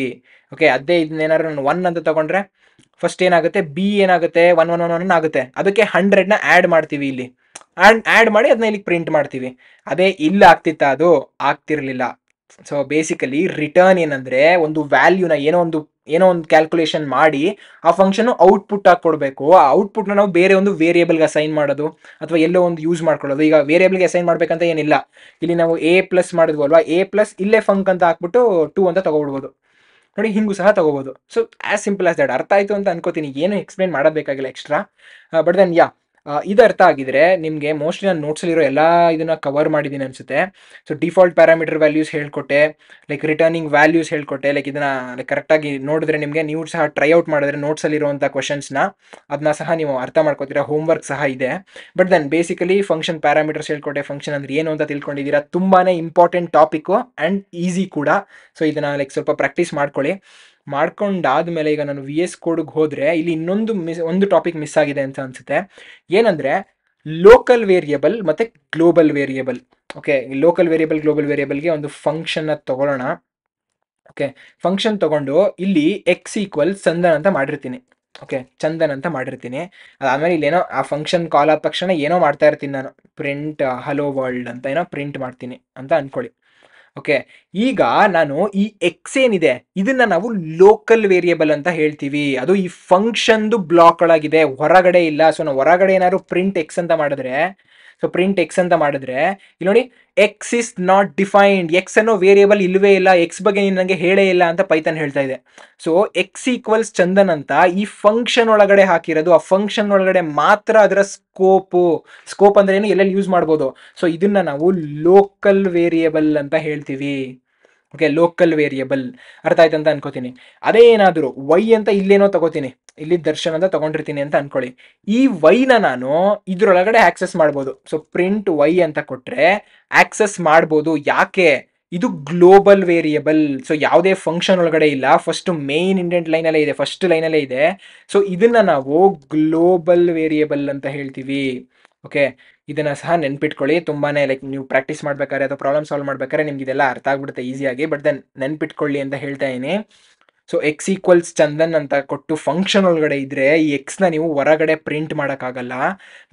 ಓಕೆ ಅದೇ ಇದನ್ನ ಏನಾದ್ರು ನಾನು ಒನ್ ಅಂತ ತಗೊಂಡ್ರೆ ಫಸ್ಟ್ ಏನಾಗುತ್ತೆ ಬಿ ಏನಾಗುತ್ತೆ ಒನ್ ಒನ್ ಒನ್ ಒನ್ ಆಗುತ್ತೆ ಅದಕ್ಕೆ ಹಂಡ್ರೆಡ್ನ ಆ್ಯಡ್ ಮಾಡ್ತೀವಿ ಇಲ್ಲಿ ಆ್ಯಂಡ್ ಆ್ಯಡ್ ಮಾಡಿ ಅದನ್ನ ಇಲ್ಲಿ ಪ್ರಿಂಟ್ ಮಾಡ್ತೀವಿ ಅದೇ ಇಲ್ಲ ಆಗ್ತಿತ್ತ ಅದು ಆಗ್ತಿರ್ಲಿಲ್ಲ ಸೊ ಬೇಸಿಕಲಿ ರಿಟರ್ನ್ ಏನಂದ್ರೆ ಒಂದು ವ್ಯಾಲ್ಯೂನ ಏನೋ ಒಂದು ಏನೋ ಒಂದು ಕ್ಯಾಲ್ಕುಲೇಷನ್ ಮಾಡಿ ಆ ಫಂಕ್ಷನ್ ಔಟ್ಪುಟ್ ಆಗಿ ಕೊಡಬೇಕು ಆ ಔಟ್ಪುಟ್ನ ನಾವು ಬೇರೆ ಒಂದು ವೇರಿಯೇಬಲ್ಗೆ ಅಸೈನ್ ಮಾಡೋದು ಅಥವಾ ಎಲ್ಲೋ ಒಂದು ಯೂಸ್ ಮಾಡ್ಕೊಳ್ಳೋದು ಈಗ ವೇರಿಯೇಬಲ್ಗೆ ಅಸೈನ್ ಮಾಡಬೇಕಂತ ಏನಿಲ್ಲ ಇಲ್ಲಿ ನಾವು ಎ ಪ್ಲಸ್ ಮಾಡಿದ್ವು ಅಲ್ವಾ ಎ ಪ್ಲಸ್ ಇಲ್ಲೇ ಫಂಕ್ ಅಂತ ಹಾಕ್ಬಿಟ್ಟು ಟೂ ಅಂತ ತಗೊಬಿಡ್ಬೋದು ನೋಡಿ ಹಿಂಗೂ ಸಹ ತಗೋಬೋದು so as simple as that ಅರ್ಥ ಆಯಿತು ಅಂತ ಅನ್ಕೋತೀನಿ ಏನು ಎಕ್ಸ್ಪ್ಲೈನ್ ಮಾಡಬೇಕಾಗಿಲ್ಲ ಎಕ್ಸ್ಟ್ರಾ ಬಟ್ ದೆನ್ ಯಾ ಇದು ಅರ್ಥ ಆಗಿದ್ರೆ ನಿಮಗೆ ಮೋಸ್ಟ್ಲಿ ನಾನು ನೋಟ್ಸಲ್ಲಿರೋ ಎಲ್ಲ ಇದನ್ನ ಕವರ್ ಮಾಡಿದ್ದೀನಿ ಅನ್ಸುತ್ತೆ ಸೊ ಡಿಫಾಲ್ಟ್ ಪ್ಯಾರಾಮೀಟರ್ ವ್ಯಾಲ್ಯೂಸ್ ಹೇಳ್ಕೊಟ್ಟೆ ಲೈಕ್ ರಿಟರ್ನಿಂಗ್ ವ್ಯಾಲ್ಯೂಸ್ ಹೇಳ್ಕೊಟ್ಟೆ ಲೈಕ್ ಇದನ್ನ ಲೈಕ್ ಕರೆಕ್ಟಾಗಿ ನೋಡಿದ್ರೆ ನಿಮಗೆ ನೀವು ಸಹ ಟ್ರೈ ಔಟ್ ಮಾಡಿದ್ರೆ ನೋಟ್ಸಲ್ಲಿರುವಂಥ ಕ್ವಶನ್ಸ್ನ ಅದನ್ನ ಸಹ ನೀವು ಅರ್ಥ ಮಾಡ್ಕೋತೀರಾ ಹೋಮ್ ವರ್ಕ್ ಸಹ ಇದೆ but then basically function parameters ಹೇಳ್ಕೊಟ್ಟೆ ಫಂಕ್ಷನ್ ಅಂದ್ರೆ ಏನು ಅಂತ ತಿಳ್ಕೊಂಡಿದ್ದೀರಾ ತುಂಬಾನೇ ಇಂಪಾರ್ಟೆಂಟ್ ಟಾಪಿಕ್ಕು ಆ್ಯಂಡ್ ಈಸಿ ಕೂಡ ಸೊ ಇದನ್ನ ಲೈಕ್ ಸ್ವಲ್ಪ ಪ್ರಾಕ್ಟೀಸ್ ಮಾಡ್ಕೊಳ್ಳಿ ಮಾಡ್ಕೊಂಡಾದ್ಮೇಲೆ ಈಗ ನಾನು ವಿ ಎಸ್ ಕೋಡ್ಗೆ ಹೋದರೆ ಇಲ್ಲಿ ಇನ್ನೊಂದು ಮಿಸ್ ಒಂದು ಟಾಪಿಕ್ ಮಿಸ್ ಆಗಿದೆ ಅಂತ ಅನಿಸುತ್ತೆ ಏನಂದರೆ ಲೋಕಲ್ ವೇರಿಯೇಬಲ್ ಮತ್ತು global variable okay local variable global ವೇರಿಯೇಬಲ್ಗೆ ಒಂದು ಫಂಕ್ಷನ್ನ ತೊಗೊಳ್ಳೋಣ ಓಕೆ ಫಂಕ್ಷನ್ ತೊಗೊಂಡು ಇಲ್ಲಿ ಎಕ್ಸ್ ಈಕ್ವಲ್ ಚಂದನ್ ಅಂತ ಮಾಡಿರ್ತೀನಿ ಓಕೆ ಚಂದನ್ ಅಂತ ಮಾಡಿರ್ತೀನಿ ಅದಾದಮೇಲೆ ಇಲ್ಲೇನೋ ಆ ಫಂಕ್ಷನ್ ಕಾಲ್ ಆದ ತಕ್ಷಣ ಏನೋ ಮಾಡ್ತಾ ಇರ್ತೀನಿ ನಾನು ಪ್ರಿಂಟ್ ಹಲೋ ವರ್ಲ್ಡ್ ಅಂತ ಏನೋ ಪ್ರಿಂಟ್ ಮಾಡ್ತೀನಿ ಅಂತ ಅಂದ್ಕೊಳ್ಳಿ ಓಕೆ ಈಗ ನಾನು ಈ ಎಕ್ಸ್ ಏನಿದೆ ಇದನ್ನ ನಾವು ಲೋಕಲ್ ವೇರಿಯಬಲ್ ಅಂತ ಹೇಳ್ತೀವಿ ಅದು ಈ ಫಂಕ್ಷನ್ದು ಬ್ಲಾಕ್ಗಳಾಗಿದೆ ಹೊರಗಡೆ ಇಲ್ಲ ಸೊ ನಾವು ಹೊರಗಡೆ ಏನಾದ್ರು ಪ್ರಿಂಟ್ ಎಕ್ಸ್ ಅಂತ ಮಾಡಿದ್ರೆ ಸೊ ಪ್ರಿಂಟ್ ಎಕ್ಸ್ ಅಂತ ಮಾಡಿದ್ರೆ ಇಲ್ಲಿ ನೋಡಿ X is not defined X ಅನ್ನೋ ವೇರಿಯೇಬಲ್ ಇಲ್ಲವೇ ಇಲ್ಲ ಎಕ್ಸ್ ಬಗ್ಗೆ ನೀನು ನನಗೆ ಹೇಳೇ ಇಲ್ಲ ಅಂತ ಪೈತನ್ ಹೇಳ್ತಾ ಇದೆ ಸೊ ಎಕ್ಸ್ ಈಕ್ವಲ್ಸ್ ಚಂದನ್ ಅಂತ ಈ ಫಂಕ್ಷನ್ ಒಳಗಡೆ ಹಾಕಿರೋದು ಆ ಫಂಕ್ಷನ್ ಒಳಗಡೆ ಮಾತ್ರ ಅದರ ಸ್ಕೋಪು ಸ್ಕೋಪ್ ಅಂದ್ರೆ ಏನು ಎಲ್ಲೆಲ್ಲಿ ಯೂಸ್ ಮಾಡ್ಬೋದು ಸೊ ಇದನ್ನ ನಾವು ಲೋಕಲ್ ವೇರಿಯೇಬಲ್ ಅಂತ ಹೇಳ್ತೀವಿ ಓಕೆ ಲೋಕಲ್ ವೇರಿಯೇಬಲ್ ಅರ್ಥ ಆಯ್ತು ಅಂತ ಅನ್ಕೋತೀನಿ ಅದೇನಾದರೂ ವೈ ಅಂತ ಇಲ್ಲೇನೋ ತಗೋತೀನಿ ಇಲ್ಲಿ ಅಂತ ತಗೊಂಡಿರ್ತೀನಿ ಅಂತ ಅನ್ಕೊಳ್ಳಿ ಈ ವೈನ ನಾನು ಇದ್ರೊಳಗಡೆ ಆಕ್ಸೆಸ್ ಮಾಡ್ಬೋದು ಸೊ ಪ್ರಿಂಟ್ ವೈ ಅಂತ ಕೊಟ್ರೆ ಆಕ್ಸೆಸ್ ಮಾಡ್ಬೋದು ಯಾಕೆ ಇದು ಗ್ಲೋಬಲ್ ವೇರಿಯಬಲ್ ಸೊ ಯಾವುದೇ ಫಂಕ್ಷನ್ ಒಳಗಡೆ ಇಲ್ಲ ಫಸ್ಟ್ ಮೇನ್ ಇಂಡೆಂಟ್ ಲೈನಲ್ಲೇ ಇದೆ ಫಸ್ಟ್ ಲೈನಲ್ಲೇ ಇದೆ ಸೊ ಇದನ್ನ ನಾವು ಗ್ಲೋಬಲ್ ವೇರಿಯಬಲ್ ಅಂತ ಹೇಳ್ತೀವಿ ಓಕೆ ಇದನ್ನ ಸಹ ನೆನ್ಪಿಟ್ಕೊಳ್ಳಿ ತುಂಬಾನೇ ಲೈಕ್ ನೀವು ಪ್ರಾಕ್ಟೀಸ್ ಮಾಡ್ಬೇಕಾದ್ರೆ ಅಥವಾ ಪ್ರಾಬ್ಲಮ್ ಸಾಲ್ವ್ ಮಾಡ್ಬೇಕಾದ್ರೆ ನಿಮ್ಗೆ ಇದೆಲ್ಲ ಅರ್ಥ ಆಗ್ಬಿಡುತ್ತೆ ಈಸಿಯಾಗಿ ಬಟ್ ದೆನ್ ನೆನ್ಪಿಟ್ಕೊಳ್ಳಿ ಅಂತ ಹೇಳ್ತಾ ಇದ್ದೀನಿ ಸೊ ಎಕ್ಸ್ ಈಕ್ವಲ್ಸ್ ಚಂದನ್ ಅಂತ ಕೊಟ್ಟು ಫಂಕ್ಷನ್ ಒಳಗಡೆ ಇದ್ರೆ ಈ ಎಕ್ಸ್ನ ನೀವು ಹೊರಗಡೆ ಪ್ರಿಂಟ್ ಮಾಡೋಕ್ಕಾಗಲ್ಲ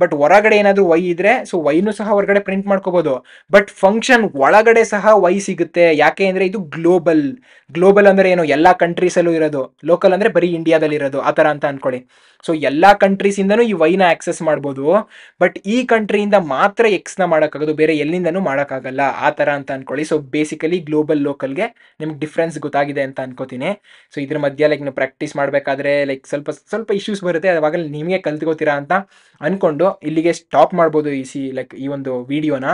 ಬಟ್ ಹೊರಗಡೆ ಏನಾದರೂ ವೈ ಇದ್ರೆ ಸೊ ವೈನು ಸಹ ಹೊರಗಡೆ ಪ್ರಿಂಟ್ ಮಾಡ್ಕೋಬೋದು ಬಟ್ ಫಂಕ್ಷನ್ ಒಳಗಡೆ ಸಹ ವೈ ಸಿಗುತ್ತೆ ಯಾಕೆ ಅಂದರೆ ಇದು ಗ್ಲೋಬಲ್ ಗ್ಲೋಬಲ್ ಅಂದರೆ ಏನು ಎಲ್ಲ ಕಂಟ್ರೀಸಲ್ಲೂ ಇರೋದು ಲೋಕಲ್ ಅಂದರೆ ಬರೀ ಇಂಡಿಯಾದಲ್ಲಿ ಇರೋದು ಆ ಥರ ಅಂತ ಅಂದ್ಕೊಳ್ಳಿ ಸೊ ಎಲ್ಲ ಕಂಟ್ರೀಸಿಂದನೂ ಈ ವೈನ ಆಕ್ಸೆಸ್ ಮಾಡ್ಬೋದು ಬಟ್ ಈ ಕಂಟ್ರಿಯಿಂದ ಮಾತ್ರ ಎಕ್ಸ್ನ ಮಾಡೋಕ್ಕಾಗೋದು ಬೇರೆ ಎಲ್ಲಿಂದನೂ ಮಾಡೋಕ್ಕಾಗಲ್ಲ ಆ ಥರ ಅಂತ ಅನ್ಕೊಳ್ಳಿ ಸೊ ಬೇಸಿಕಲಿ ಗ್ಲೋಬಲ್ ಲೋಕಲ್ಗೆ ನಿಮ್ಗೆ ಡಿಫ್ರೆನ್ಸ್ ಗೊತ್ತಾಗಿದೆ ಅಂತ ಅನ್ಕೋತೀನಿ ಸೊ ಇದ್ರ ಮಧ್ಯೆ ಲೈಕ್ ನೀವು ಪ್ರಾಕ್ಟೀಸ್ ಮಾಡಬೇಕಾದ್ರೆ ಲೈಕ್ ಸ್ವಲ್ಪ ಸ್ವಲ್ಪ ಇಶ್ಯೂಸ್ ಬರುತ್ತೆ ಅವಾಗ ನಿಮಗೆ ಕಲ್ತ್ಕೋತೀರಾ ಅಂತ ಅಂದ್ಕೊಂಡು ಇಲ್ಲಿಗೆ ಸ್ಟಾಪ್ ಮಾಡ್ಬೋದು ಈ ಸಿ ಲೈಕ್ ಈ ಒಂದು ವಿಡಿಯೋನ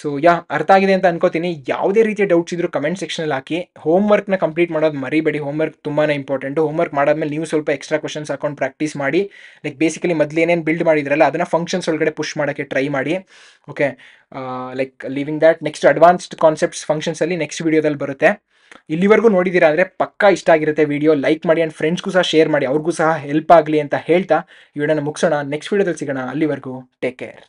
ಸೊ ಯಾ ಅರ್ಥ ಆಗಿದೆ ಅಂತ ಅನ್ಕೋತೀನಿ ಯಾವುದೇ ರೀತಿಯ ಡೌಟ್ಸ್ ಇದ್ರು ಕಮೆಂಟ್ ಸೆಕ್ಷನಲ್ಲಿ ಹಾಕಿ ಹೋಮ್ ವರ್ಕ್ನ ಕಂಪ್ಲೀಟ್ ಮಾಡೋದು ಮರಿಬೇಡಿ ಹೋಮ್ ವರ್ಕ್ ತುಂಬಾ ಇಂಪಾರ್ಟೆಂಟ್ ಹೋಮ್ ವರ್ಕ್ ಮಾಡಾದ್ಮೇಲೆ ನೀವು ಸ್ವಲ್ಪ ಎಕ್ಸ್ಟ್ರಾ ಕ್ವಶನ್ಸ್ ಹಾಕೊಂಡು ಪ್ರಾಕ್ಟೀಸ್ ಮಾಡಿ ಲೈಕ್ ಬೇಸಿಕಲಿ ಮೊದಲು ಏನೇನು ಬಿಲ್ಡ್ ಮಾಡಿದ್ರಲ್ಲ ಅದನ್ನ ಫಂಕ್ಷನ್ಸ್ ಒಳಗಡೆ ಪುಷ್ ಮಾಡೋಕ್ಕೆ ಟ್ರೈ ಮಾಡಿ okay like living that next advanced concepts ಫಂಕ್ಷನ್ಸಲ್ಲಿ ನೆಕ್ಸ್ಟ್ ವೀಡಿಯೋದಲ್ಲಿ ಬರುತ್ತೆ ಇಲ್ಲಿವರೆಗೂ ನೋಡಿದ್ದೀರಾ ಅಂದರೆ ಪಕ್ಕಾ ಇಷ್ಟ ಆಗಿರುತ್ತೆ ವಿಡಿಯೋ ಲೈಕ್ ಮಾಡಿ ಆ್ಯಂಡ್ ಫ್ರೆಂಡ್ಸ್ಗೂ ಸಹ ಶೇರ್ ಮಾಡಿ ಅವ್ರಿಗೂ ಸಹ ಹೆಲ್ಪ್ ಆಗಲಿ ಅಂತ ಹೇಳ್ತಾ ಈ ವಿಡಿಯೋನ ಮುಗಿಸೋಣ ನೆಕ್ಸ್ಟ್ ವೀಡಿಯೋದಲ್ಲಿ ಸಿಗೋಣ ಅಲ್ಲಿವರೆಗೂ ಟೇಕ್ ಕೇರ್